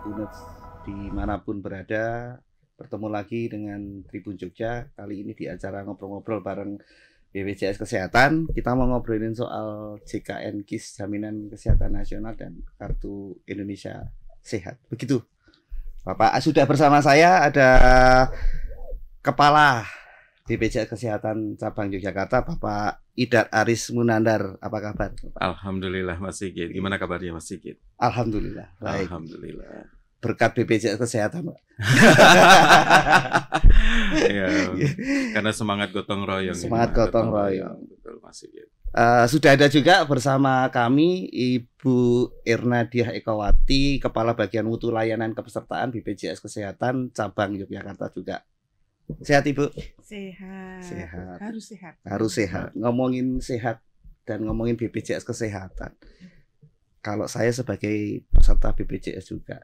Tribuners dimanapun berada. Bertemu lagi dengan Tribun Jogja. Kali ini di acara ngobrol-ngobrol bareng BPJS Kesehatan. Kita mau ngobrolin soal JKN KIS Jaminan Kesehatan Nasional dan Kartu Indonesia Sehat. Begitu. Bapak sudah bersama saya ada Kepala BPJS Kesehatan Cabang Yogyakarta Bapak Idar Aris Munandar, apa kabar? Alhamdulillah Mas Sigit. Gimana kabarnya Mas Sigit? Alhamdulillah. Baik. Alhamdulillah. Berkat BPJS Kesehatan, Pak. ya, karena semangat gotong royong. Semangat gotong, gotong royong. royong. Betul Mas Sigit. Uh, sudah ada juga bersama kami Ibu Irna Diah Ekowati, Kepala Bagian Mutu Layanan Kepesertaan BPJS Kesehatan Cabang Yogyakarta juga. Sehat Ibu? Sehat. Sehat. Harus sehat. Harus sehat. Ngomongin sehat dan ngomongin BPJS kesehatan. Kalau saya sebagai peserta BPJS juga,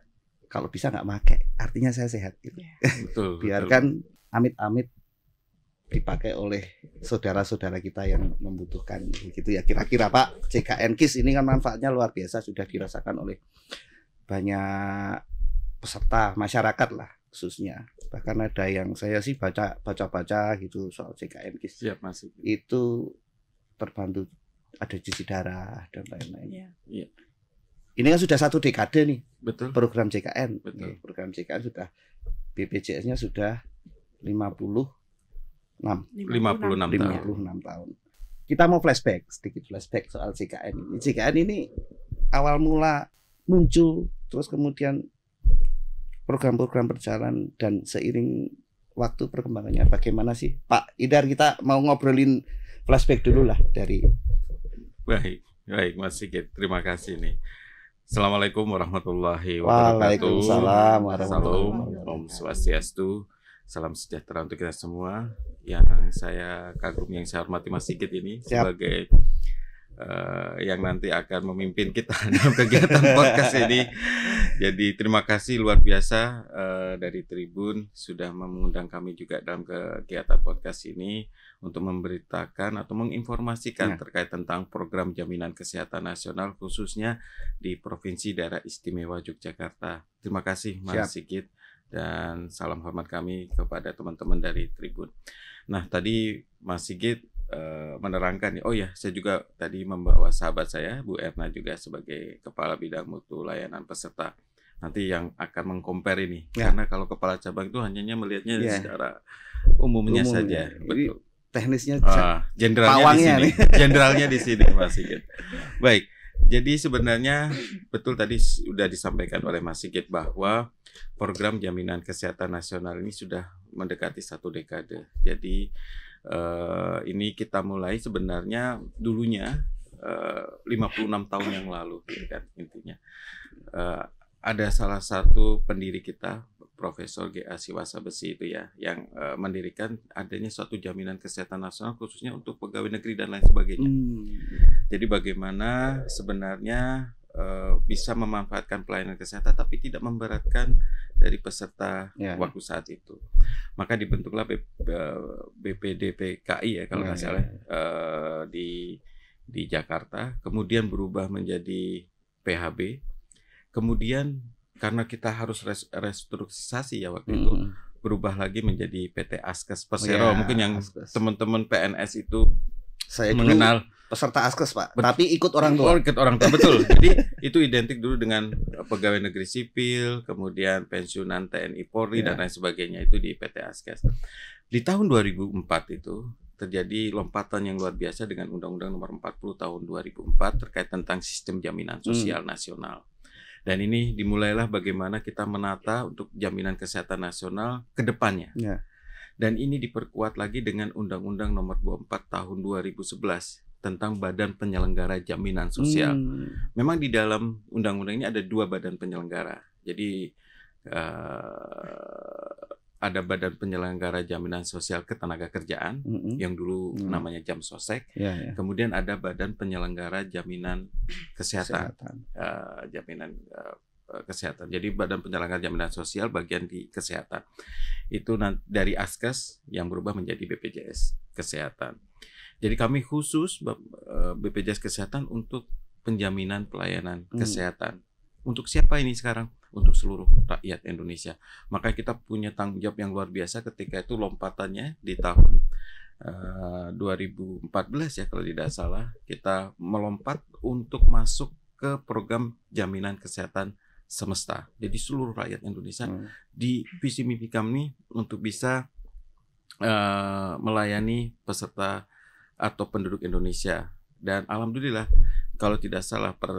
kalau bisa nggak make, artinya saya sehat. Iya. Gitu. Yeah. betul, Biarkan amit-amit dipakai oleh saudara-saudara kita yang membutuhkan gitu ya kira-kira Pak CKN KIS ini kan manfaatnya luar biasa sudah dirasakan oleh banyak peserta masyarakat lah khususnya bahkan ada yang saya sih baca baca baca gitu soal CKM gitu Siap, masih. itu terbantu ada cuci darah dan lain-lain. Ya. Ya. Ini kan sudah satu dekade nih Betul. program CKM. Betul. Nih, program CKM sudah BPJS-nya sudah 56, 56 56 tahun. tahun. Kita mau flashback sedikit flashback soal CKM. CKM ini awal mula muncul terus kemudian program-program berjalan dan seiring waktu perkembangannya bagaimana sih Pak Idar kita mau ngobrolin flashback dulu lah dari baik baik Mas Sigit terima kasih nih Assalamualaikum warahmatullahi wabarakatuh Waalaikumsalam warahmatullahi wabarakatuh Om Swastiastu salam sejahtera untuk kita semua yang saya kagum yang saya hormati Mas Sigit ini Siap. sebagai uh, yang nanti akan memimpin kita dalam kegiatan podcast ini. Jadi terima kasih luar biasa uh, dari Tribun sudah mengundang kami juga dalam kegiatan podcast ini untuk memberitakan atau menginformasikan ya. terkait tentang program jaminan kesehatan nasional khususnya di Provinsi Daerah Istimewa Yogyakarta. Terima kasih Mas Sigit dan salam hormat kami kepada teman-teman dari Tribun. Nah, tadi Mas Sigit Eh, menerangkan menerangkan oh ya saya juga tadi membawa sahabat saya Bu Erna juga sebagai kepala bidang mutu layanan peserta nanti yang akan mengcompare ini ya. karena kalau kepala cabang itu hanya melihatnya ya. secara umumnya, umumnya. saja ya. betul teknisnya ah, jenderalnya di sini generalnya di sini Mas Sigit baik jadi sebenarnya betul tadi sudah disampaikan oleh Mas Sigit bahwa program jaminan kesehatan nasional ini sudah mendekati satu dekade. Jadi uh, ini kita mulai sebenarnya dulunya eh, uh, 56 tahun yang lalu ya kan intinya. Uh, ada salah satu pendiri kita Profesor G.A. Siwasa Besi itu ya yang uh, mendirikan adanya suatu jaminan kesehatan nasional khususnya untuk pegawai negeri dan lain sebagainya. Hmm. Jadi bagaimana sebenarnya Eh, bisa memanfaatkan pelayanan kesehatan tapi tidak memberatkan dari peserta ya, waktu saat itu. Maka dibentuklah BPDPKI ya kalau ya, nggak ya, salah ya. ya. Eh, di di Jakarta, kemudian berubah menjadi PHB. Kemudian karena kita harus restrukturisasi ya waktu -hmm. itu berubah lagi menjadi PT Askes Persero oh, ya, mungkin yang teman-teman PNS itu saya mengenal peserta askes pak Bet tapi ikut orang tua oh, ikut orang tua betul jadi itu identik dulu dengan pegawai negeri sipil kemudian pensiunan TNI Polri yeah. dan iya. lain sebagainya itu di PT Askes di tahun 2004 itu terjadi lompatan yang luar biasa dengan Undang-Undang Nomor 40 Tahun 2004 terkait tentang sistem jaminan hmm. sosial hmm. nasional dan ini dimulailah bagaimana kita menata untuk jaminan kesehatan nasional ke depannya yeah. dan ini diperkuat lagi dengan Undang-Undang Nomor 24 Tahun 2011 tentang Badan Penyelenggara Jaminan Sosial. Hmm. Memang di dalam undang-undang ini ada dua badan penyelenggara. Jadi uh, ada Badan Penyelenggara Jaminan Sosial Ketenaga Kerjaan hmm yang dulu mm. namanya Jam Sosek. Yeah, yeah. Kemudian ada Badan Penyelenggara Jaminan Kesehatan, kesehatan. Uh, jaminan uh, kesehatan. Jadi Badan Penyelenggara Jaminan Sosial bagian di kesehatan itu dari Askes yang berubah menjadi BPJS Kesehatan. Jadi kami khusus BPJS eh, Kesehatan untuk penjaminan pelayanan hmm. kesehatan. Untuk siapa ini sekarang? Untuk seluruh rakyat Indonesia. Maka kita punya tanggung jawab yang luar biasa ketika itu lompatannya di tahun uh, eh, 2014 ya kalau tidak salah kita melompat untuk masuk ke program jaminan kesehatan semesta. Jadi seluruh rakyat Indonesia hmm. di visi mimpi kami untuk bisa uh, melayani peserta atau penduduk Indonesia. Dan alhamdulillah kalau tidak salah per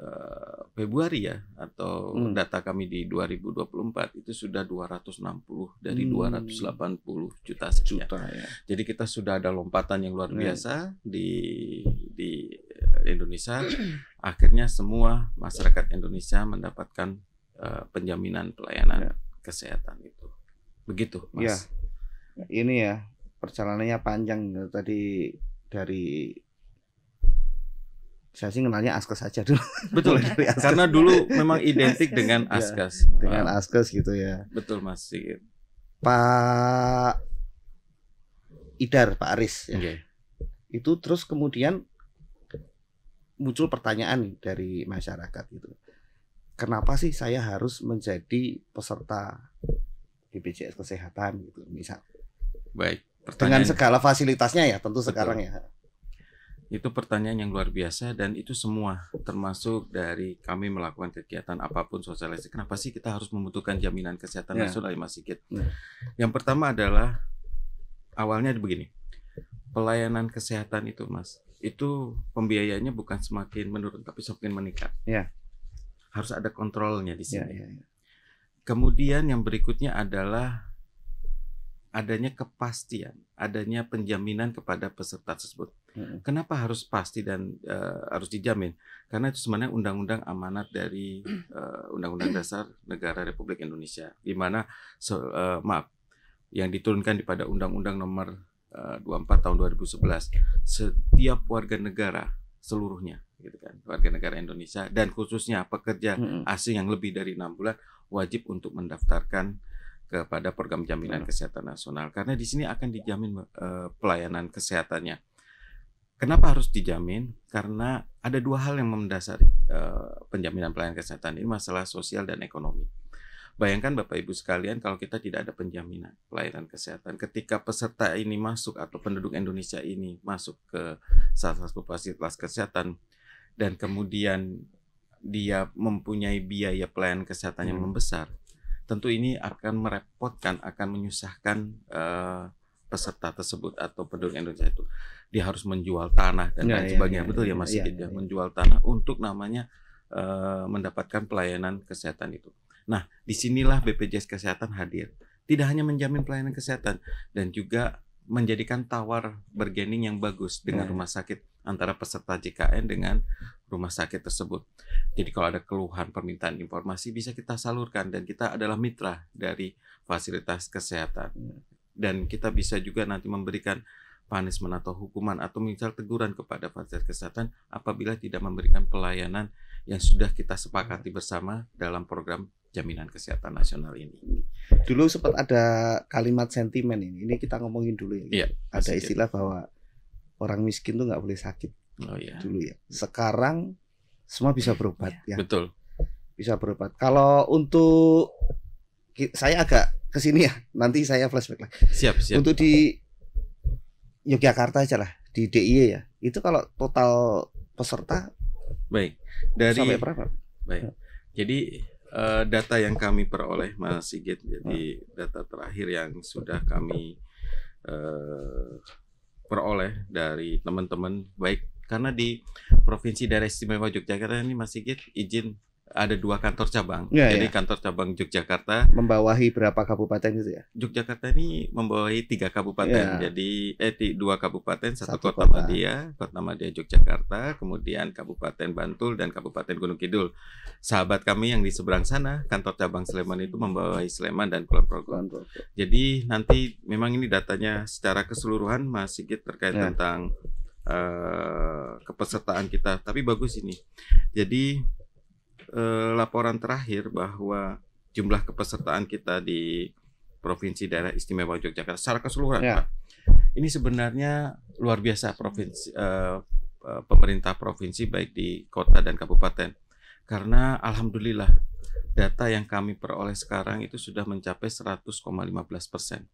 uh, Februari ya atau hmm. data kami di 2024 itu sudah 260 dari hmm. 280 juta sekian. Juta, ya. Jadi kita sudah ada lompatan yang luar hmm. biasa di di eh, Indonesia. Akhirnya semua masyarakat Indonesia mendapatkan uh, penjaminan pelayanan ya. kesehatan itu. Begitu, Mas. Ya. Ini ya perjalanannya panjang tadi dari saya sih kenalnya Askes saja dulu. Betul. dari Askes. Karena dulu memang iya, identik dengan iya, Askes. Ya, dengan Askes gitu ya. Betul Mas. Pak Idar, Pak Aris ya. Okay. Itu terus kemudian muncul pertanyaan dari masyarakat gitu. Kenapa sih saya harus menjadi peserta BPJS kesehatan gitu misal. Baik dengan segala fasilitasnya ya tentu Betul. sekarang ya itu pertanyaan yang luar biasa dan itu semua termasuk dari kami melakukan kegiatan apapun sosialisasi kenapa sih kita harus membutuhkan jaminan kesehatan yeah. nasional Mas Sigit yeah. yang pertama adalah awalnya begini pelayanan kesehatan itu Mas itu pembiayanya bukan semakin menurun tapi semakin meningkat yeah. harus ada kontrolnya di ya, sini yeah, yeah, yeah. kemudian yang berikutnya adalah adanya kepastian, adanya penjaminan kepada peserta tersebut. Hmm. Kenapa harus pasti dan uh, harus dijamin? Karena itu sebenarnya undang-undang amanat dari eh, Undang-Undang uh, Dasar Negara Republik Indonesia, di mana so, uh, eh, maaf yang diturunkan pada Undang-Undang Nomor uh, 24 Tahun 2011, setiap warga negara seluruhnya, gitu kan, warga negara Indonesia dan khususnya pekerja hmm. asing yang lebih dari enam bulan wajib untuk mendaftarkan kepada program jaminan kesehatan nasional karena di sini akan dijamin uh, pelayanan kesehatannya. Kenapa harus dijamin? Karena ada dua hal yang mendasari uh, penjaminan pelayanan kesehatan ini masalah sosial dan ekonomi. Bayangkan Bapak Ibu sekalian kalau kita tidak ada penjaminan pelayanan kesehatan ketika peserta ini masuk atau penduduk Indonesia ini masuk ke salah satu fasilitas kesehatan dan kemudian dia mempunyai biaya pelayanan kesehatan yang hmm. membesar, tentu ini akan merepotkan, akan menyusahkan uh, peserta tersebut atau penduduk Indonesia itu. Dia harus menjual tanah dan ya, lain ya, sebagainya. Ya, Betul ya, ya Mas ya, ya, ya, ya. menjual tanah untuk namanya uh, mendapatkan pelayanan kesehatan itu. Nah, disinilah BPJS Kesehatan hadir. Tidak hanya menjamin pelayanan kesehatan dan juga menjadikan tawar bergening yang bagus dengan ya. rumah sakit antara peserta JKN dengan rumah sakit tersebut. Jadi kalau ada keluhan permintaan informasi bisa kita salurkan dan kita adalah mitra dari fasilitas kesehatan. Dan kita bisa juga nanti memberikan punishment atau hukuman atau misal teguran kepada fasilitas kesehatan apabila tidak memberikan pelayanan yang sudah kita sepakati bersama dalam program jaminan kesehatan nasional ini. Dulu sempat ada kalimat sentimen ini. Ini kita ngomongin dulu ya. ada istilah bahwa orang miskin tuh nggak boleh sakit oh, iya. dulu ya. Sekarang semua bisa berobat ya. ya. Betul. Bisa berobat. Kalau untuk saya agak ke sini ya. Nanti saya flashback lah. Siap, siap. Untuk di Yogyakarta aja lah, di DIY ya. Itu kalau total peserta baik. Dari sampai berapa? Baik. Ya. Jadi uh, data yang kami peroleh Mas Sigit jadi ya. data terakhir yang sudah kami uh, peroleh dari teman-teman baik karena di provinsi daerah istimewa Yogyakarta ini masih git, izin ada dua kantor cabang. Ya, Jadi ya. kantor cabang Yogyakarta membawahi berapa kabupaten gitu ya? Yogyakarta ini membawahi tiga kabupaten. Ya. Jadi eh dua kabupaten, satu, satu kota, kota Madia, kota Madia Yogyakarta, kemudian Kabupaten Bantul dan Kabupaten Gunung Kidul. Sahabat kami yang di seberang sana, kantor cabang Sleman itu membawahi Sleman dan Kulon Progo. Jadi nanti memang ini datanya secara keseluruhan masih terkait ya. tentang uh, kepesertaan kita. Tapi bagus ini. Jadi uh, laporan terakhir bahwa jumlah kepesertaan kita di provinsi daerah istimewa Yogyakarta secara keseluruhan, ya. Ini sebenarnya luar biasa provinsi uh, pemerintah provinsi baik di kota dan kabupaten. Karena alhamdulillah data yang kami peroleh sekarang itu sudah mencapai 100,15 persen.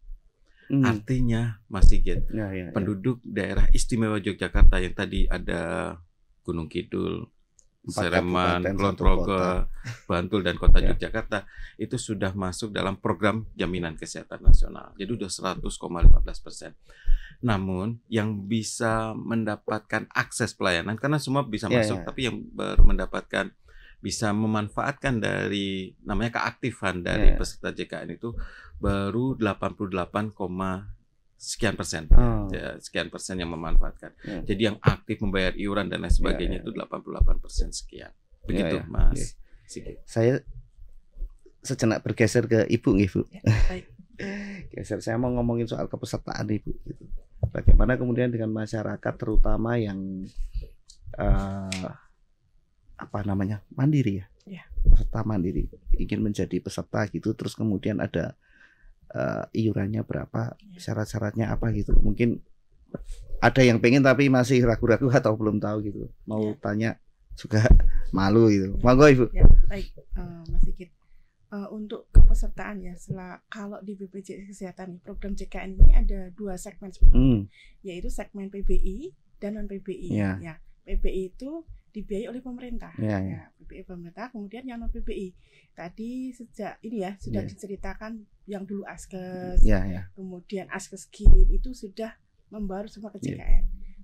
Hmm. Artinya, masih Sigit, ya, ya, ya, penduduk daerah istimewa Yogyakarta yang tadi ada Gunung Kidul, Sereman, Kulonprogo, Bantul dan Kota ya. Yogyakarta itu sudah masuk dalam program jaminan kesehatan nasional. Jadi sudah 100,15 persen. Namun yang bisa mendapatkan akses pelayanan karena semua bisa ya, masuk, ya. tapi yang baru mendapatkan bisa memanfaatkan dari namanya keaktifan dari ya. ya. peserta JKN itu baru 88, sekian persen, oh. ya, sekian persen yang memanfaatkan. Yeah. Hmm. Jadi yang aktif membayar iuran dan lain sebagainya yeah, yeah. itu 88 persen sekian. Begitu, yeah, yeah. Mas. Yeah. Sikit. Saya sejenak bergeser ke ibu, ibu. Ya, geser saya mau ngomongin soal kepesertaan ibu. Gitu. Bagaimana kemudian dengan masyarakat terutama yang uh, apa namanya mandiri ya, yeah. peserta mandiri ingin menjadi peserta gitu, terus kemudian ada uh, iurannya berapa, syarat-syaratnya apa gitu. Mungkin ada yang pengen tapi masih ragu-ragu atau belum tahu gitu. Mau ya. tanya juga malu gitu. Ya. Monggo Ibu. Ya, baik uh, Mas Uh, untuk kepesertaan ya, setelah, kalau di BPJS Kesehatan program JKN ini ada dua segmen, hmm. yaitu segmen PBI dan non PBI. Iya. Ya. ya PBI itu dibiayai oleh pemerintah. Ya, ya. Nah, PPI PBI pemerintah, kemudian yang non PBI. Tadi sejak ini ya sudah ya. diceritakan yang dulu askes, ya, ya. kemudian askes kini itu sudah membaru semua ke CKN. Ya.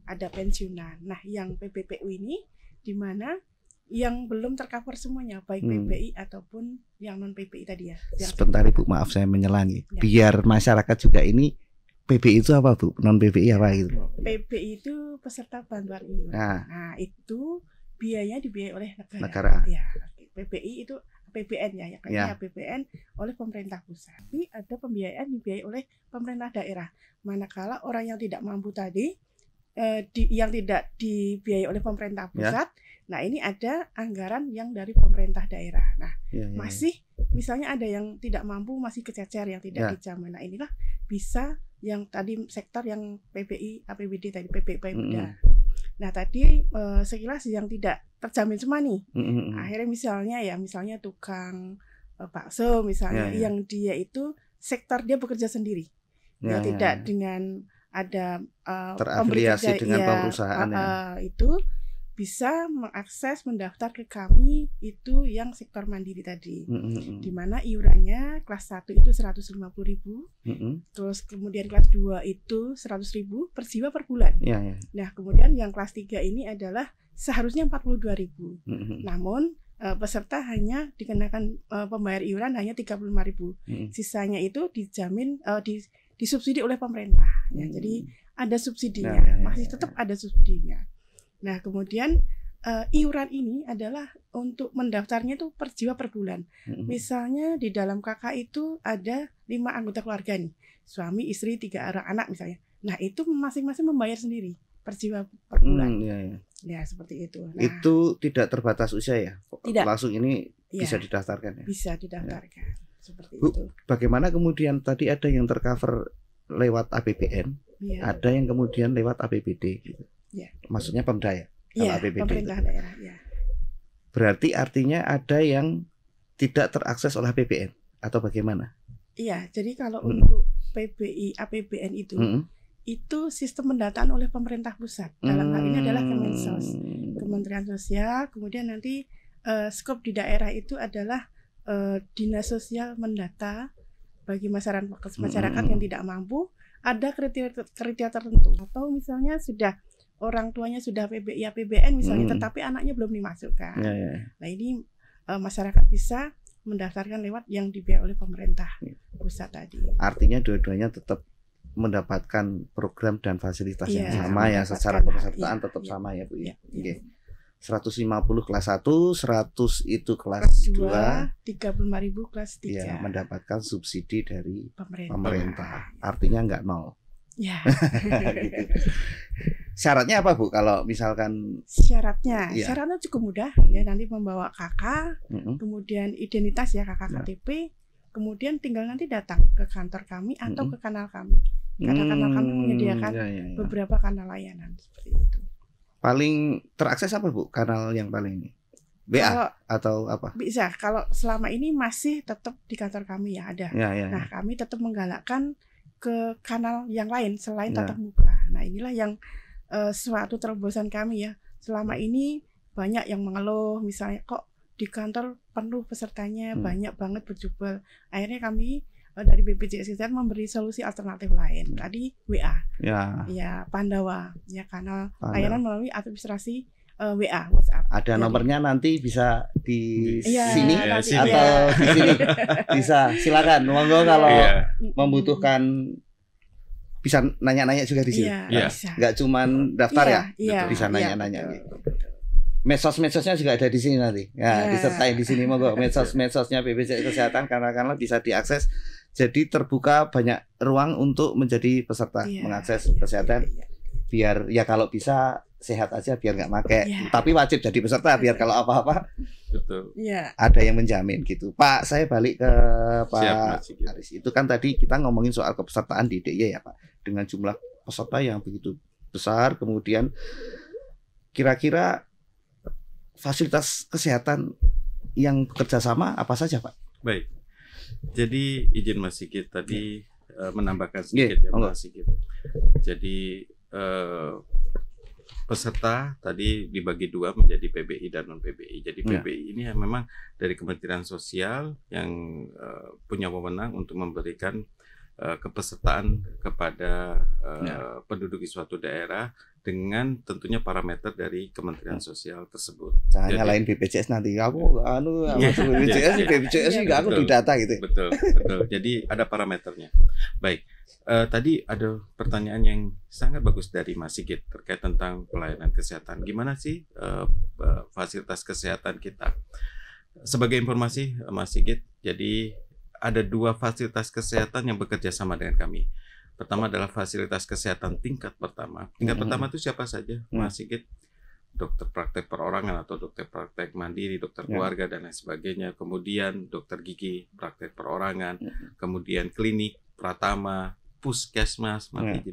Ada pensiunan. Nah, yang PPPU ini di mana yang belum tercover semuanya baik hmm. PBI ataupun yang non PBI tadi ya. Sebentar Ibu, maaf saya menyelangi. Ya. Biar masyarakat juga ini PBI itu apa Bu? Non PBI apa itu? PBI itu peserta bantuan iuran. Nah. nah, itu biayanya dibiayai oleh negara. negara. Ya, PBI itu APBN ya, yang ya. APBN oleh pemerintah pusat. Tapi ada pembiayaan dibiayai oleh pemerintah daerah. Manakala orang yang tidak mampu tadi eh, di, yang tidak dibiayai oleh pemerintah ya. pusat, ya. nah ini ada anggaran yang dari pemerintah daerah. Nah, ya, ya, ya, masih misalnya ada yang tidak mampu masih kececer yang tidak ya. dijamin. Nah, inilah bisa yang tadi sektor yang PBI APBD tadi PBI Pemda. -hmm. Nah tadi uh, sekilas yang tidak terjamin semua nih. Mm-hmm. Akhirnya misalnya ya misalnya tukang uh, bakso misalnya yeah, ya. yang dia itu sektor dia bekerja sendiri. Yeah, ya, ya tidak yeah. dengan ada uh, terafiliasi dengan ya, perusahaan uh, ya. itu bisa mengakses mendaftar ke kami itu yang sektor mandiri tadi. Mm-hmm. Di mana iurannya kelas 1 itu 150.000. Mm-hmm. Terus kemudian kelas 2 itu 100.000 per jiwa per bulan. Yeah, yeah. Nah, kemudian yang kelas 3 ini adalah seharusnya 42.000. Mm-hmm. Namun eh, peserta hanya dikenakan uh, pembayar iuran hanya 35.000. Mm-hmm. Sisanya itu dijamin uh, di disubsidi oleh pemerintah. mm-hmm. Jadi ada subsidinya, nah, masih tetap ada subsidinya. Nah, kemudian uh, iuran ini adalah untuk mendaftarnya itu per jiwa per bulan. Mm-hmm. Misalnya di dalam kakak itu ada lima anggota keluarga nih, suami, istri, tiga orang anak misalnya. Nah itu masing-masing membayar sendiri per jiwa per mm, bulan. Mm, ya, ya seperti itu. Nah, itu tidak terbatas usia ya? Tidak. Langsung ini ya, bisa didaftarkan ya? Bisa iya. didaftarkan. Ya. Seperti Bu, itu. Bagaimana kemudian tadi ada yang tercover lewat APBN, ya. ada yang kemudian lewat APBD gitu. Ya. Maksudnya Pemda ya. Iya, pemerintah itu. daerah, ya. Berarti artinya ada yang tidak terakses oleh APBN atau bagaimana? Iya, jadi kalau hmm. untuk PBI APBN itu hmm. itu sistem pendataan oleh pemerintah pusat. Dalam hal ini adalah Kemensos, hmm. Kementerian Sosial, kemudian nanti uh, skop di daerah itu adalah uh, dinas sosial mendata bagi masyarakat masyarakat hmm. yang tidak mampu ada kriteria kriteria tertentu atau misalnya sudah orang tuanya sudah PB, ya PBN misalnya, hmm. tetapi anaknya belum dimasukkan. Ya, ya. Nah ini e, masyarakat bisa mendaftarkan lewat yang dibiayai oleh pemerintah ya. pusat tadi. Artinya dua-duanya tetap mendapatkan program dan fasilitas ya, yang iya, sama ya secara pesertaan ya, tetap ya, sama ya Bu ya. ya. Okay. 150 kelas 1, 100 itu kelas 2, 2 35 ribu kelas 3. Ya, mendapatkan subsidi dari pemerintah. pemerintah. Artinya nggak nol. Ya. Gitu. Syaratnya apa Bu? Kalau misalkan syaratnya, ya. syaratnya cukup mudah ya nanti membawa kakak, mm -hmm. kemudian identitas ya kakak ya. KTP, kemudian tinggal nanti datang ke kantor kami atau mm -hmm. ke kanal kami. Karena kanal kami hmm, menyediakan ya, ya, ya. beberapa kanal layanan seperti itu. Paling terakses apa Bu? Kanal yang paling ini? BA kalau, atau apa? Bisa. Kalau selama ini masih tetap di kantor kami ya ada. Ya, ya, ya. Nah, kami tetap menggalakkan ke kanal yang lain selain nah. tatap muka. Nah, inilah yang uh, suatu terobosan kami ya. Selama hmm. ini banyak yang mengeluh misalnya kok di kantor penuh pesertanya hmm. banyak banget berjubel. Akhirnya kami uh, dari BPJS Kesehatan memberi solusi alternatif lain. Tadi WA. Ya. Ya, Pandawa, ya kanal Pandawa. layanan melalui administrasi uh, eh, WA, WhatsApp. Ada Jadi, nomornya nanti bisa di ya, sini ya, atau ya. di sini. bisa, silakan. Monggo kalau yeah. membutuhkan bisa nanya-nanya juga di sini. Iya, yeah. Enggak cuma daftar yeah, ya, yeah, bisa iya, nanya-nanya. Yeah. Medsos-medsosnya juga ada di sini nanti. Ya, yeah. disertai di sini monggo medsos-medsosnya BPJS Kesehatan karena karena bisa diakses. Jadi terbuka banyak ruang untuk menjadi peserta yeah, mengakses yeah, kesehatan. Yeah, yeah. Iya. Biar ya kalau bisa sehat aja biar nggak make. Yeah. Tapi wajib jadi peserta biar kalau apa-apa Yeah. Ada yang menjamin gitu. Pak, saya balik ke Pak Siap, Aris. Itu kan tadi kita ngomongin soal kepesertaan di DIY ya, Pak. Dengan jumlah peserta yang begitu besar, kemudian kira-kira fasilitas kesehatan yang bekerja sama apa saja, Pak? Baik. Jadi izin Mas Sigit tadi yeah. Iya. menambahkan iya, sedikit yeah. ya Mas Sigit. Jadi uh, peserta tadi dibagi dua menjadi PBI dan non PBI. Jadi PBI ya. ini ya memang dari Kementerian Sosial yang uh, punya wewenang untuk memberikan Eh, kepesertaan kepada uh, ya. penduduk di suatu daerah dengan tentunya parameter dari Kementerian ya. Sosial tersebut. Caranya lain BPJS nanti aku anu iya. ya, BPJS ya, BPJS ya, juga betul, data gitu. Betul, betul. Jadi ada parameternya. Baik. Uh, tadi ada pertanyaan yang sangat bagus dari Mas Sigit terkait tentang pelayanan kesehatan. Gimana sih uh, fasilitas kesehatan kita? Sebagai informasi Mas Sigit, jadi ada dua fasilitas kesehatan yang bekerja sama dengan kami. Pertama adalah fasilitas kesehatan tingkat pertama. Tingkat mm -hmm. pertama itu siapa saja, mm -hmm. Dokter praktek perorangan atau dokter praktek mandiri, dokter yeah. keluarga dan lain sebagainya. Kemudian dokter gigi, praktek perorangan. Mm-hmm. Kemudian klinik, pratama, puskesmas, yeah.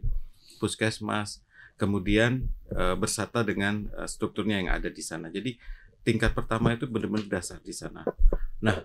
puskesmas. Kemudian uh, eh, bersata dengan uh, strukturnya yang ada di sana. Jadi tingkat pertama itu benar-benar dasar di sana. Nah,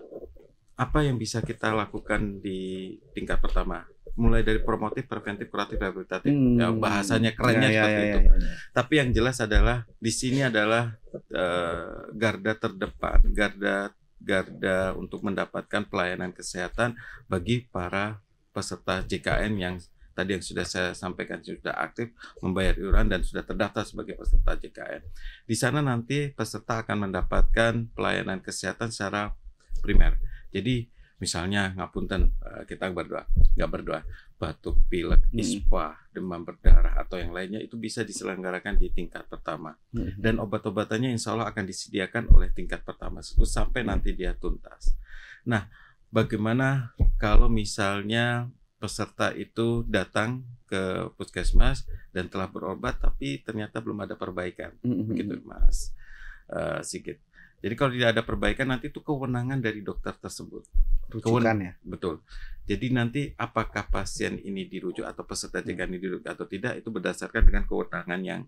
apa yang bisa kita lakukan di tingkat pertama mulai dari promotif, preventif, kuratif, rehabilitatif. Hmm. Ya, bahasanya kerennya ya, ya seperti ya, ya, itu. Ya, ya. Tapi yang jelas adalah di sini adalah uh, garda terdepan, garda garda untuk mendapatkan pelayanan kesehatan bagi para peserta JKN yang tadi yang sudah saya sampaikan sudah aktif membayar iuran dan sudah terdaftar sebagai peserta JKN. Di sana nanti peserta akan mendapatkan pelayanan kesehatan secara primer. Jadi misalnya ngapunten eh, kita berdoa, nggak berdoa, batuk, pilek, hmm. ispa, demam berdarah atau yang lainnya itu bisa diselenggarakan di tingkat pertama. Hmm. Dan obat-obatannya insya Allah akan disediakan oleh tingkat pertama sampai nanti dia tuntas. Nah, bagaimana kalau misalnya peserta itu datang ke puskesmas dan telah berobat tapi ternyata belum ada perbaikan, mm Mas uh, Sigit. Jadi kalau tidak ada perbaikan nanti itu kewenangan dari dokter tersebut. Rujukan ya. Betul. Jadi nanti apakah pasien ini dirujuk atau peserta hmm. jaga ini dirujuk atau tidak itu berdasarkan dengan kewenangan yang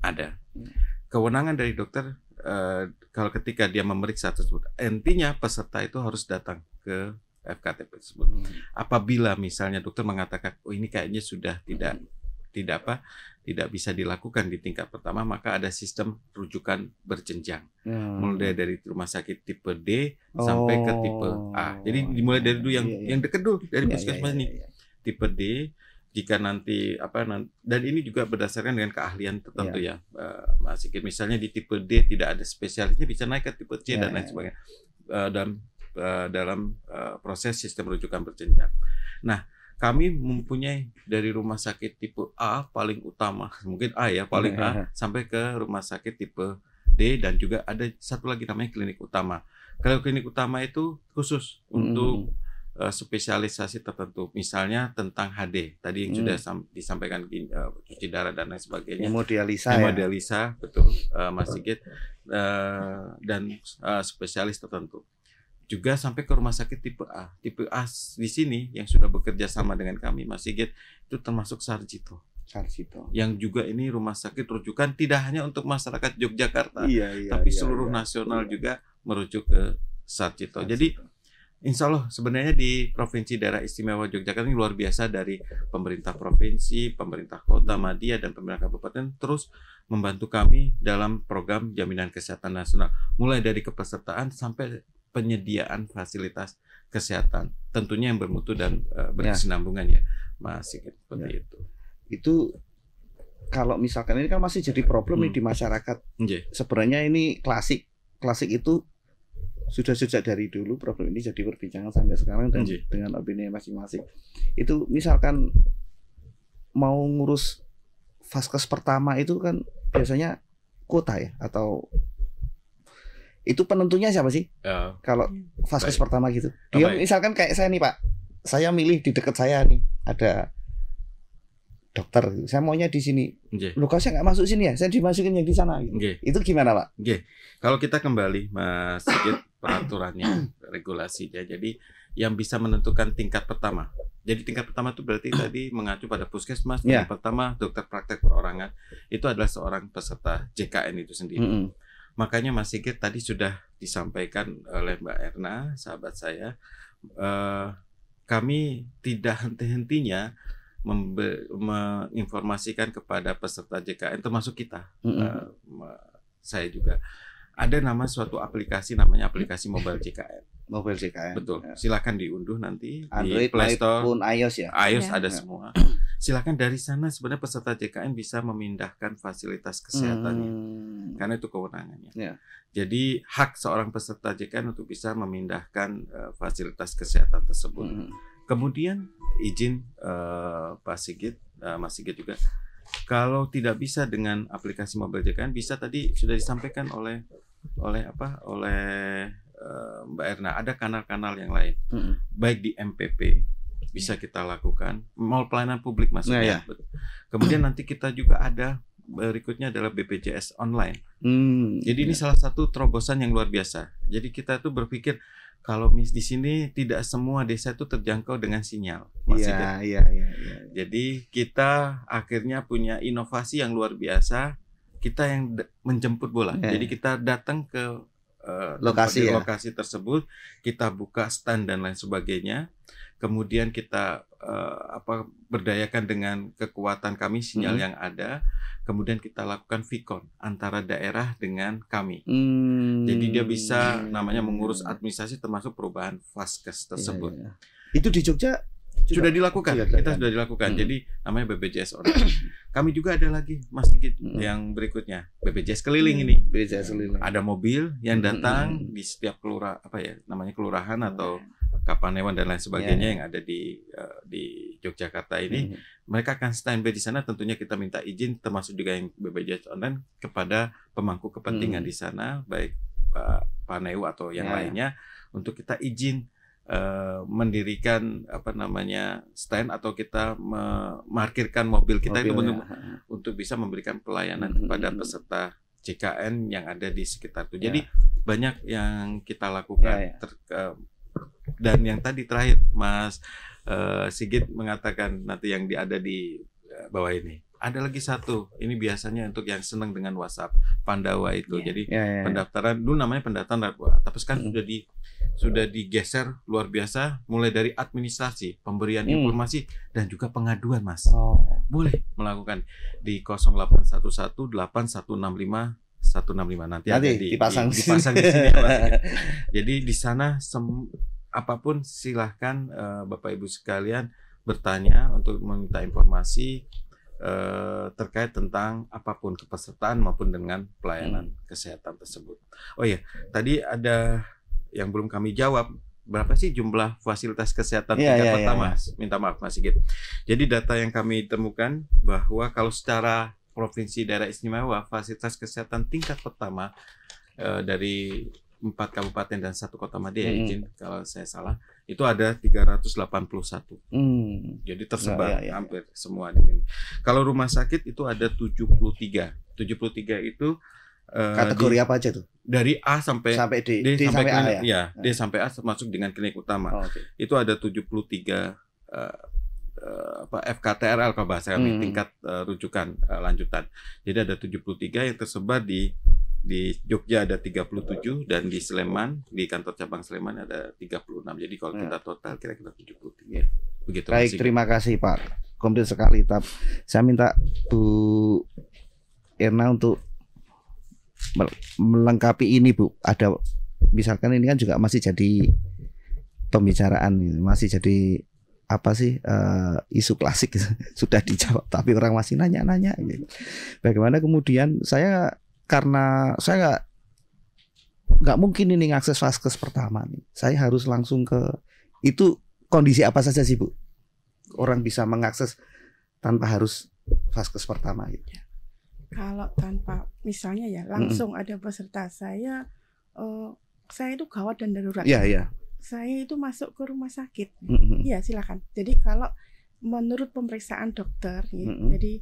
ada. Hmm. Kewenangan dari dokter eh, kalau ketika dia memeriksa tersebut, intinya peserta itu harus datang ke FKTP tersebut. Hmm. Apabila misalnya dokter mengatakan, oh ini kayaknya sudah tidak tidak apa tidak bisa dilakukan di tingkat pertama maka ada sistem rujukan berjenjang hmm. mulai dari rumah sakit tipe D oh. sampai ke tipe A oh. jadi dimulai dari dulu yang yeah, yeah. yang dekat dulu dari yeah, puskesmas yeah, yeah, yeah, ini iya, iya. tipe D jika nanti apa dan ini juga berdasarkan dengan keahlian tertentu yeah. ya uh, misalnya di tipe D tidak ada spesialisnya bisa naik ke tipe C yeah, dan iya, lain sebagainya uh, dan eh, dalam proses sistem rujukan berjenjang nah kami mempunyai dari rumah sakit tipe A paling utama, mungkin A ya paling A iya. sampai ke rumah sakit tipe D dan juga ada satu lagi namanya klinik utama. Kalau klinik utama itu khusus untuk Uh, spesialisasi tertentu, misalnya tentang HD tadi yang hmm. sudah disampaikan uh, cuci darah dan lain sebagainya. Hemodialisa. Ya. Hemodialisa, ya? betul, uh, Mas Sigit, uh, dan uh, spesialis tertentu juga sampai ke rumah sakit tipe A. Tipe A di sini yang sudah bekerja sama dengan kami Mas Sigit itu termasuk Sarjito. Sarjito. Yang juga ini rumah sakit rujukan tidak hanya untuk masyarakat Yogyakarta, iya, iya, tapi iya, seluruh iya, nasional iya. juga merujuk ke Sarjito. Sarjito. Jadi Insya Allah sebenarnya di provinsi daerah istimewa Yogyakarta ini luar biasa dari pemerintah provinsi, pemerintah kota Madia dan pemerintah kabupaten terus membantu kami dalam program jaminan kesehatan nasional mulai dari kepesertaan sampai penyediaan fasilitas kesehatan tentunya yang bermutu dan uh, berkesinambungan ya, ya. masih seperti ya. itu itu kalau misalkan ini kan masih jadi problem hmm. nih di hmm. masyarakat yeah. sebenarnya ini klasik klasik itu sudah sejak dari dulu problem ini jadi perbincangan sampai sekarang dan yeah. dengan opini masing-masing itu misalkan mau ngurus vaskes pertama itu kan biasanya kuota ya atau itu penentunya siapa sih? Ya. Kalau vaskes pertama gitu. Dia baik. Ya? misalkan kayak saya nih Pak, saya milih di dekat saya nih ada dokter. Saya maunya di sini. Okay. saya nggak masuk sini ya, saya dimasukin yang di sana. Gitu. Okay. Itu gimana Pak? Okay. Kalau kita kembali Mas sedikit peraturannya, regulasinya. Jadi yang bisa menentukan tingkat pertama. Jadi tingkat pertama itu berarti tadi mengacu pada puskesmas. Tingkat iya. pertama dokter praktek perorangan itu adalah seorang peserta JKN itu sendiri. Mm -hmm Makanya Mas Sigit tadi sudah disampaikan eh, oleh Mbak Erna, sahabat saya, eh, kami tidak henti-hentinya menginformasikan kepada peserta JKN termasuk kita, mm -hmm. eh, saya juga ada nama suatu aplikasi namanya aplikasi mobile JKN. Mobile JKN, ya. Betul. Ya. Silakan diunduh nanti Android, di Play Store pun iOS ya. iOS ya. ada ya. semua. Silakan dari sana sebenarnya peserta JKN bisa memindahkan fasilitas kesehatannya hmm. karena itu kewenangannya. Ya. Jadi hak seorang peserta JKN untuk bisa memindahkan uh, fasilitas kesehatan tersebut. Hmm. Kemudian izin uh, Pak Sigit, uh, Mas Sigit juga. Kalau tidak bisa dengan aplikasi Mobile JKN bisa tadi sudah disampaikan oleh oleh apa oleh Eh, Mbak Erna, ada kanal-kanal yang lain, -hmm. baik di MPP bisa iya. kita lakukan, mall pelayanan publik maksudnya. Nah, ya. Iya. Kemudian nanti kita juga ada eh, berikutnya adalah BPJS online. Hmm, Jadi ya. ini iya. salah satu terobosan yang luar biasa. Jadi kita tuh berpikir kalau mis di sini tidak semua desa itu terjangkau dengan sinyal. Iya, iya, iya. Jadi kita akhirnya punya inovasi yang luar biasa. Kita yang menjemput bola. Ya. Jadi kita datang ke Eh, lokasi ya. lokasi tersebut kita buka stand dan lain sebagainya kemudian kita uh, apa berdayakan dengan kekuatan kami sinyal hmm. yang ada kemudian kita lakukan vicon antara daerah dengan kami hmm. jadi dia bisa namanya mengurus hmm. administrasi termasuk perubahan vaskes iya, tersebut ya, ya. itu di Jogja sudah dilakukan. Sudah kita sudah dilakukan. Hmm. Jadi namanya BPJS online. Kami juga ada lagi Mas Dikit hmm. yang berikutnya BPJS keliling hmm. ini. BPJS keliling. Ada mobil yang hmm. datang hmm. di setiap kelurahan apa ya namanya kelurahan hmm. atau Kapanewon dan lain sebagainya yeah. yang ada di uh, di Yogyakarta ini, hmm mereka akan standby di sana. Tentunya kita minta izin, termasuk juga yang BPJS online kepada pemangku kepentingan hmm. di sana, baik Pak Panewa atau yang yeah. lainnya, untuk kita izin uh, mendirikan apa namanya stand atau kita memarkirkan mobil kita mobil, itu untuk, ya. untuk bisa memberikan pelayanan hmm. kepada peserta JKN yang ada di sekitar itu. Ya. Jadi banyak yang kita ya, lakukan yeah, yeah. Ter, uh, dan yang tadi terakhir Mas uh, Sigit mengatakan nanti yang di, ada di uh, bawah ini ada lagi satu ini biasanya untuk yang senang dengan WhatsApp Pandawa itu yeah. jadi yeah, yeah, ya. pendaftaran dulu namanya pendaftaran tapi sekarang mm. sudah di sudah digeser luar biasa mulai dari administrasi, pemberian hmm. informasi dan juga pengaduan, Mas. Oh. Boleh melakukan di 08118165165 nanti, nanti di, dipasang, di, dipasang di sini. Ya, Mas. Ya. Jadi di sana sem apapun silahkan uh, Bapak Ibu sekalian bertanya untuk meminta informasi eh, terkait tentang apapun kepesertaan maupun dengan pelayanan hmm. kesehatan tersebut. Oh ya, tadi ada yang belum kami jawab berapa sih jumlah fasilitas kesehatan yeah, tingkat yeah, iya, pertama? Yeah, yeah. Minta maaf Mas Sigit. Jadi data yang kami temukan bahwa kalau secara provinsi daerah istimewa fasilitas kesehatan tingkat pertama uh, dari empat kabupaten dan satu kota Madia mm. izin kalau saya salah itu ada 381 mm. jadi tersebar yeah, yeah, yeah. Ya. hampir semua di sini kalau rumah sakit itu ada 73 73 itu Eh, Kategori di, apa aja tuh? Dari A sampai sampai D, D, D sampai, sampai A ya? ya. D eh. sampai A termasuk dengan klinik utama. Oh, okay. Itu ada 73 uh, eh, apa FKTRL kalau bahasa kami hmm. tingkat uh, rujukan uh, lanjutan. Jadi ada 73 yang tersebar di di Jogja ada 37 dan di Sleman di kantor cabang Sleman ada 36. Jadi kalau ya. kita total kira-kira 73. Ya. Begitu. Baik, masih. terima kasih Pak. Komplit sekali. tapi Saya minta Bu Erna untuk melengkapi ini Bu, ada misalkan ini kan juga masih jadi pembicaraan masih jadi apa sih uh, isu klasik sudah dijawab tapi orang masih nanya-nanya gitu. Bagaimana kemudian saya karena saya nggak nggak mungkin ini ngakses vaskes pertama nih. Saya harus langsung ke itu kondisi apa saja sih Bu? Orang bisa mengakses tanpa harus vaskes pertama gitu kalau tanpa misalnya ya langsung mm -hmm. ada peserta saya uh, saya itu gawat dan darurat. yeah, Yeah. Saya itu masuk ke rumah sakit. Iya, mm -hmm. Ya, silakan. Jadi kalau menurut pemeriksaan dokter ya, mm -hmm. jadi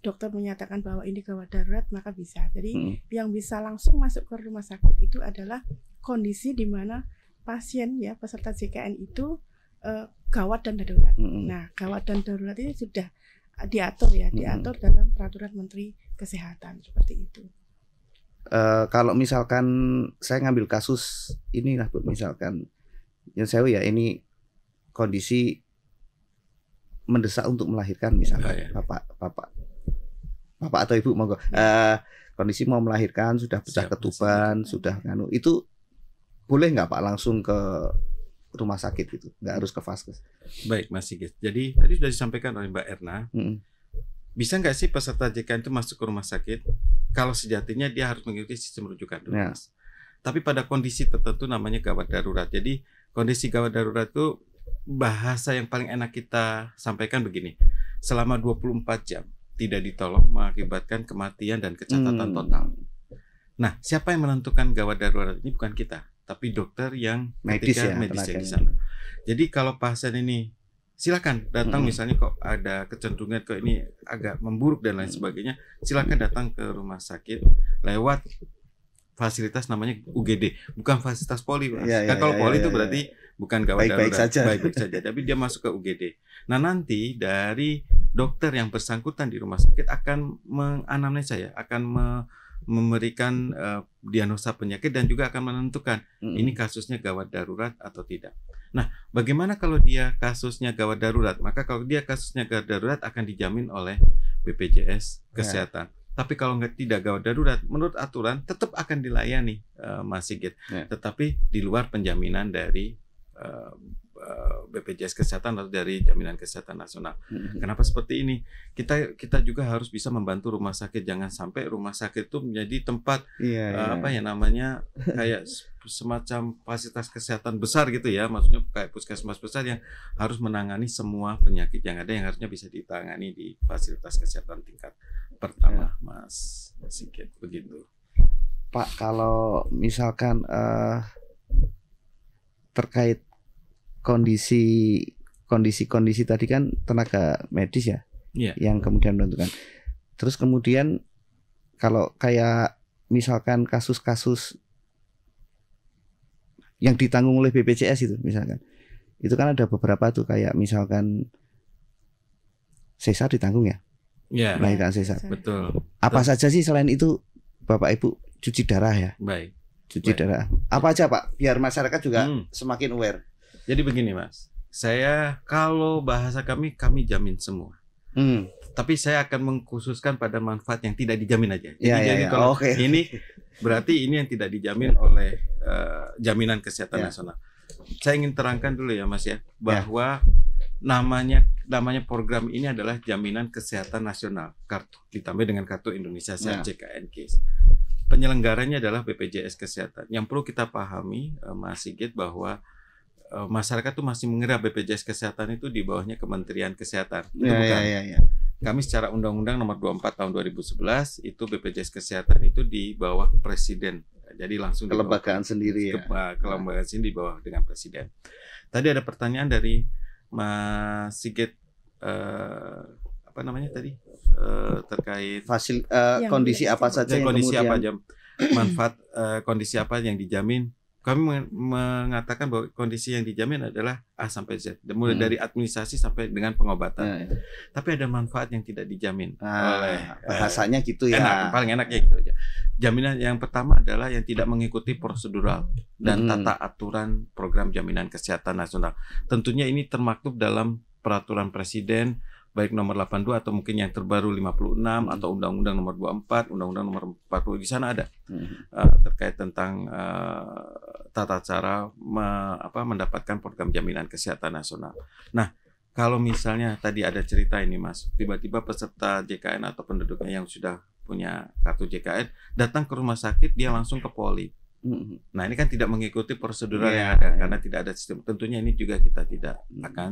dokter menyatakan bahwa ini gawat darurat maka bisa. Jadi mm -hmm. yang bisa langsung masuk ke rumah sakit itu adalah kondisi di mana pasien ya peserta JKN itu uh, gawat dan darurat. Mm -hmm. Nah, gawat dan darurat ini sudah diatur ya, diatur mm -hmm. dalam peraturan menteri kesehatan seperti itu. Uh, kalau misalkan saya ngambil kasus inilah bu misalkan yang saya ya ini kondisi mendesak untuk melahirkan misalkan ya, ya. bapak bapak bapak atau ibu monggo ya. uh, kondisi mau melahirkan sudah pecah Siap, ketuban sudah nganu itu boleh nggak pak langsung ke rumah sakit itu nggak harus ke vaskes baik mas Sigit jadi tadi sudah disampaikan oleh mbak Erna -hmm bisa nggak sih peserta JKN itu masuk ke rumah sakit? Kalau sejatinya dia harus mengikuti sistem rujukan dulu, yeah. Tapi pada kondisi tertentu namanya gawat darurat. Jadi kondisi gawat darurat itu bahasa yang paling enak kita sampaikan begini. Selama 24 jam tidak ditolong mengakibatkan kematian dan kecatatan hmm. total. Nah, siapa yang menentukan gawat darurat ini bukan kita, tapi dokter yang medis ketika ya, medisnya di sana. Jadi kalau pasien ini silakan datang hmm. misalnya kok ada kecenderungan kok ini agak memburuk dan lain sebagainya silakan datang ke rumah sakit lewat fasilitas namanya UGD bukan fasilitas poli mas ya, kan iya, kalau ya, poli iya, itu ya, berarti iya. bukan gawat baik, baik saja baik, saja tapi dia masuk ke UGD nah nanti dari dokter yang bersangkutan di rumah sakit akan menganamnesa saya akan me memberikan uh, diagnosa penyakit dan juga akan menentukan mm ini kasusnya gawat darurat atau tidak. Nah, bagaimana kalau dia kasusnya gawat darurat? Maka kalau dia kasusnya gawat darurat akan dijamin oleh BPJS ya. kesehatan. Yeah. Tapi kalau nggak tidak gawat darurat, menurut aturan tetap akan dilayani uh, Mas Sigit, yeah. tetapi di luar penjaminan dari uh, Eh, BPJS Kesehatan atau dari Jaminan Kesehatan Nasional. Hmm. Kenapa seperti ini? Kita kita juga harus bisa membantu rumah sakit. Jangan sampai rumah sakit itu menjadi tempat yeah, iya, yeah. apa ya namanya kayak semacam fasilitas kesehatan besar gitu ya, maksudnya kayak puskesmas besar yang harus menangani semua penyakit yang ada yang harusnya bisa ditangani di fasilitas kesehatan tingkat pertama, yeah. Mas Sikit begitu. Pak, kalau misalkan uh, terkait kondisi kondisi-kondisi tadi kan tenaga medis ya yeah. yang kemudian menentukan. Terus kemudian kalau kayak misalkan kasus-kasus yang ditanggung oleh BPJS itu misalkan itu kan ada beberapa tuh kayak misalkan sesar ditanggung ya yeah. melahirkan sesar betul apa betul. saja sih selain itu bapak ibu cuci darah ya baik cuci baik. darah apa aja pak biar masyarakat juga hmm. semakin aware jadi begini Mas, saya kalau bahasa kami kami jamin semua. Hmm. Tapi saya akan mengkhususkan pada manfaat yang tidak dijamin aja. Jadi, ya, ya, jadi ya. kalau okay. ini berarti ini yang tidak dijamin oleh uh, jaminan kesehatan ya. nasional. Saya ingin terangkan dulu ya Mas ya, ya. bahwa ya. namanya namanya program ini adalah jaminan kesehatan nasional kartu ditambah dengan kartu Indonesia Sehat ya. CKN Case. Penyelenggaranya adalah BPJS Kesehatan. Yang perlu kita pahami eh, Mas Sigit bahwa Eh, masyarakat tuh masih mengira BPJS kesehatan itu di bawahnya Kementerian Kesehatan. Itu ya, bukan. Ya, ya, ya. Kami secara Undang-Undang Nomor 24 Tahun 2011 itu BPJS kesehatan itu di bawah Presiden. Jadi langsung kelembagaan sendiri ya. Eh, kelembagaan sendiri di bawah dengan Presiden. Tadi ada pertanyaan dari Mas Sigit uh, apa namanya tadi uh, terkait Fasil, uh, kondisi apa saja yang kondisi kemudian... apa jam manfaat uh, kondisi apa yang dijamin kami mengatakan bahwa kondisi yang dijamin adalah A sampai Z, mulai hmm. dari administrasi sampai dengan pengobatan. ya. Tapi ada manfaat yang tidak dijamin. Ah, oleh, ah, eh, bahasanya gitu ya. Enak, paling enak ya gitu aja. Jaminan yang pertama adalah yang tidak mengikuti prosedural dan hmm. tata aturan program jaminan kesehatan nasional. Tentunya ini termaktub dalam peraturan presiden baik nomor 82 atau mungkin yang terbaru 56 hmm. atau undang-undang nomor 24, undang-undang nomor 40 di sana ada hmm. uh, terkait tentang uh, tata cara me, apa mendapatkan program jaminan kesehatan nasional. Nah, kalau misalnya tadi ada cerita ini Mas, tiba-tiba peserta JKN atau penduduknya yang sudah punya kartu JKN datang ke rumah sakit dia langsung ke poli. Hmm. Nah, ini kan tidak mengikuti prosedur yeah, yang iya, ada yeah. karena tidak ada sistem. Tentunya ini juga kita tidak hmm. akan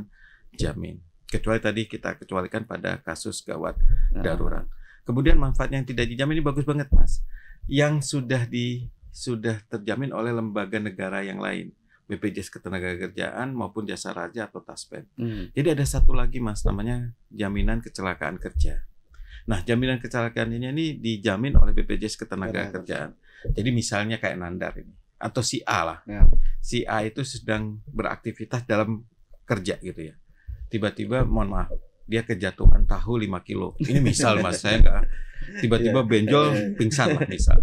jamin kecuali tadi kita kecualikan pada kasus gawat nah. darurat. Kemudian manfaat yang tidak dijamin ini bagus banget, Mas. Yang sudah di sudah terjamin oleh lembaga negara yang lain, BPJS Ketenagakerjaan maupun Jasa Raja atau Taspen. Hmm. Jadi ada satu lagi, Mas, namanya jaminan kecelakaan kerja. Nah, jaminan kecelakaan ini, ini dijamin oleh BPJS Ketenagakerjaan. Jadi misalnya kayak Nandar ini atau si A lah. Ya. Si A itu sedang beraktivitas dalam kerja gitu ya tiba-tiba mohon maaf dia kejatuhan tahu 5 kilo. Ini misal mas, saya nggak tiba-tiba iya. benjol pingsan lah misal.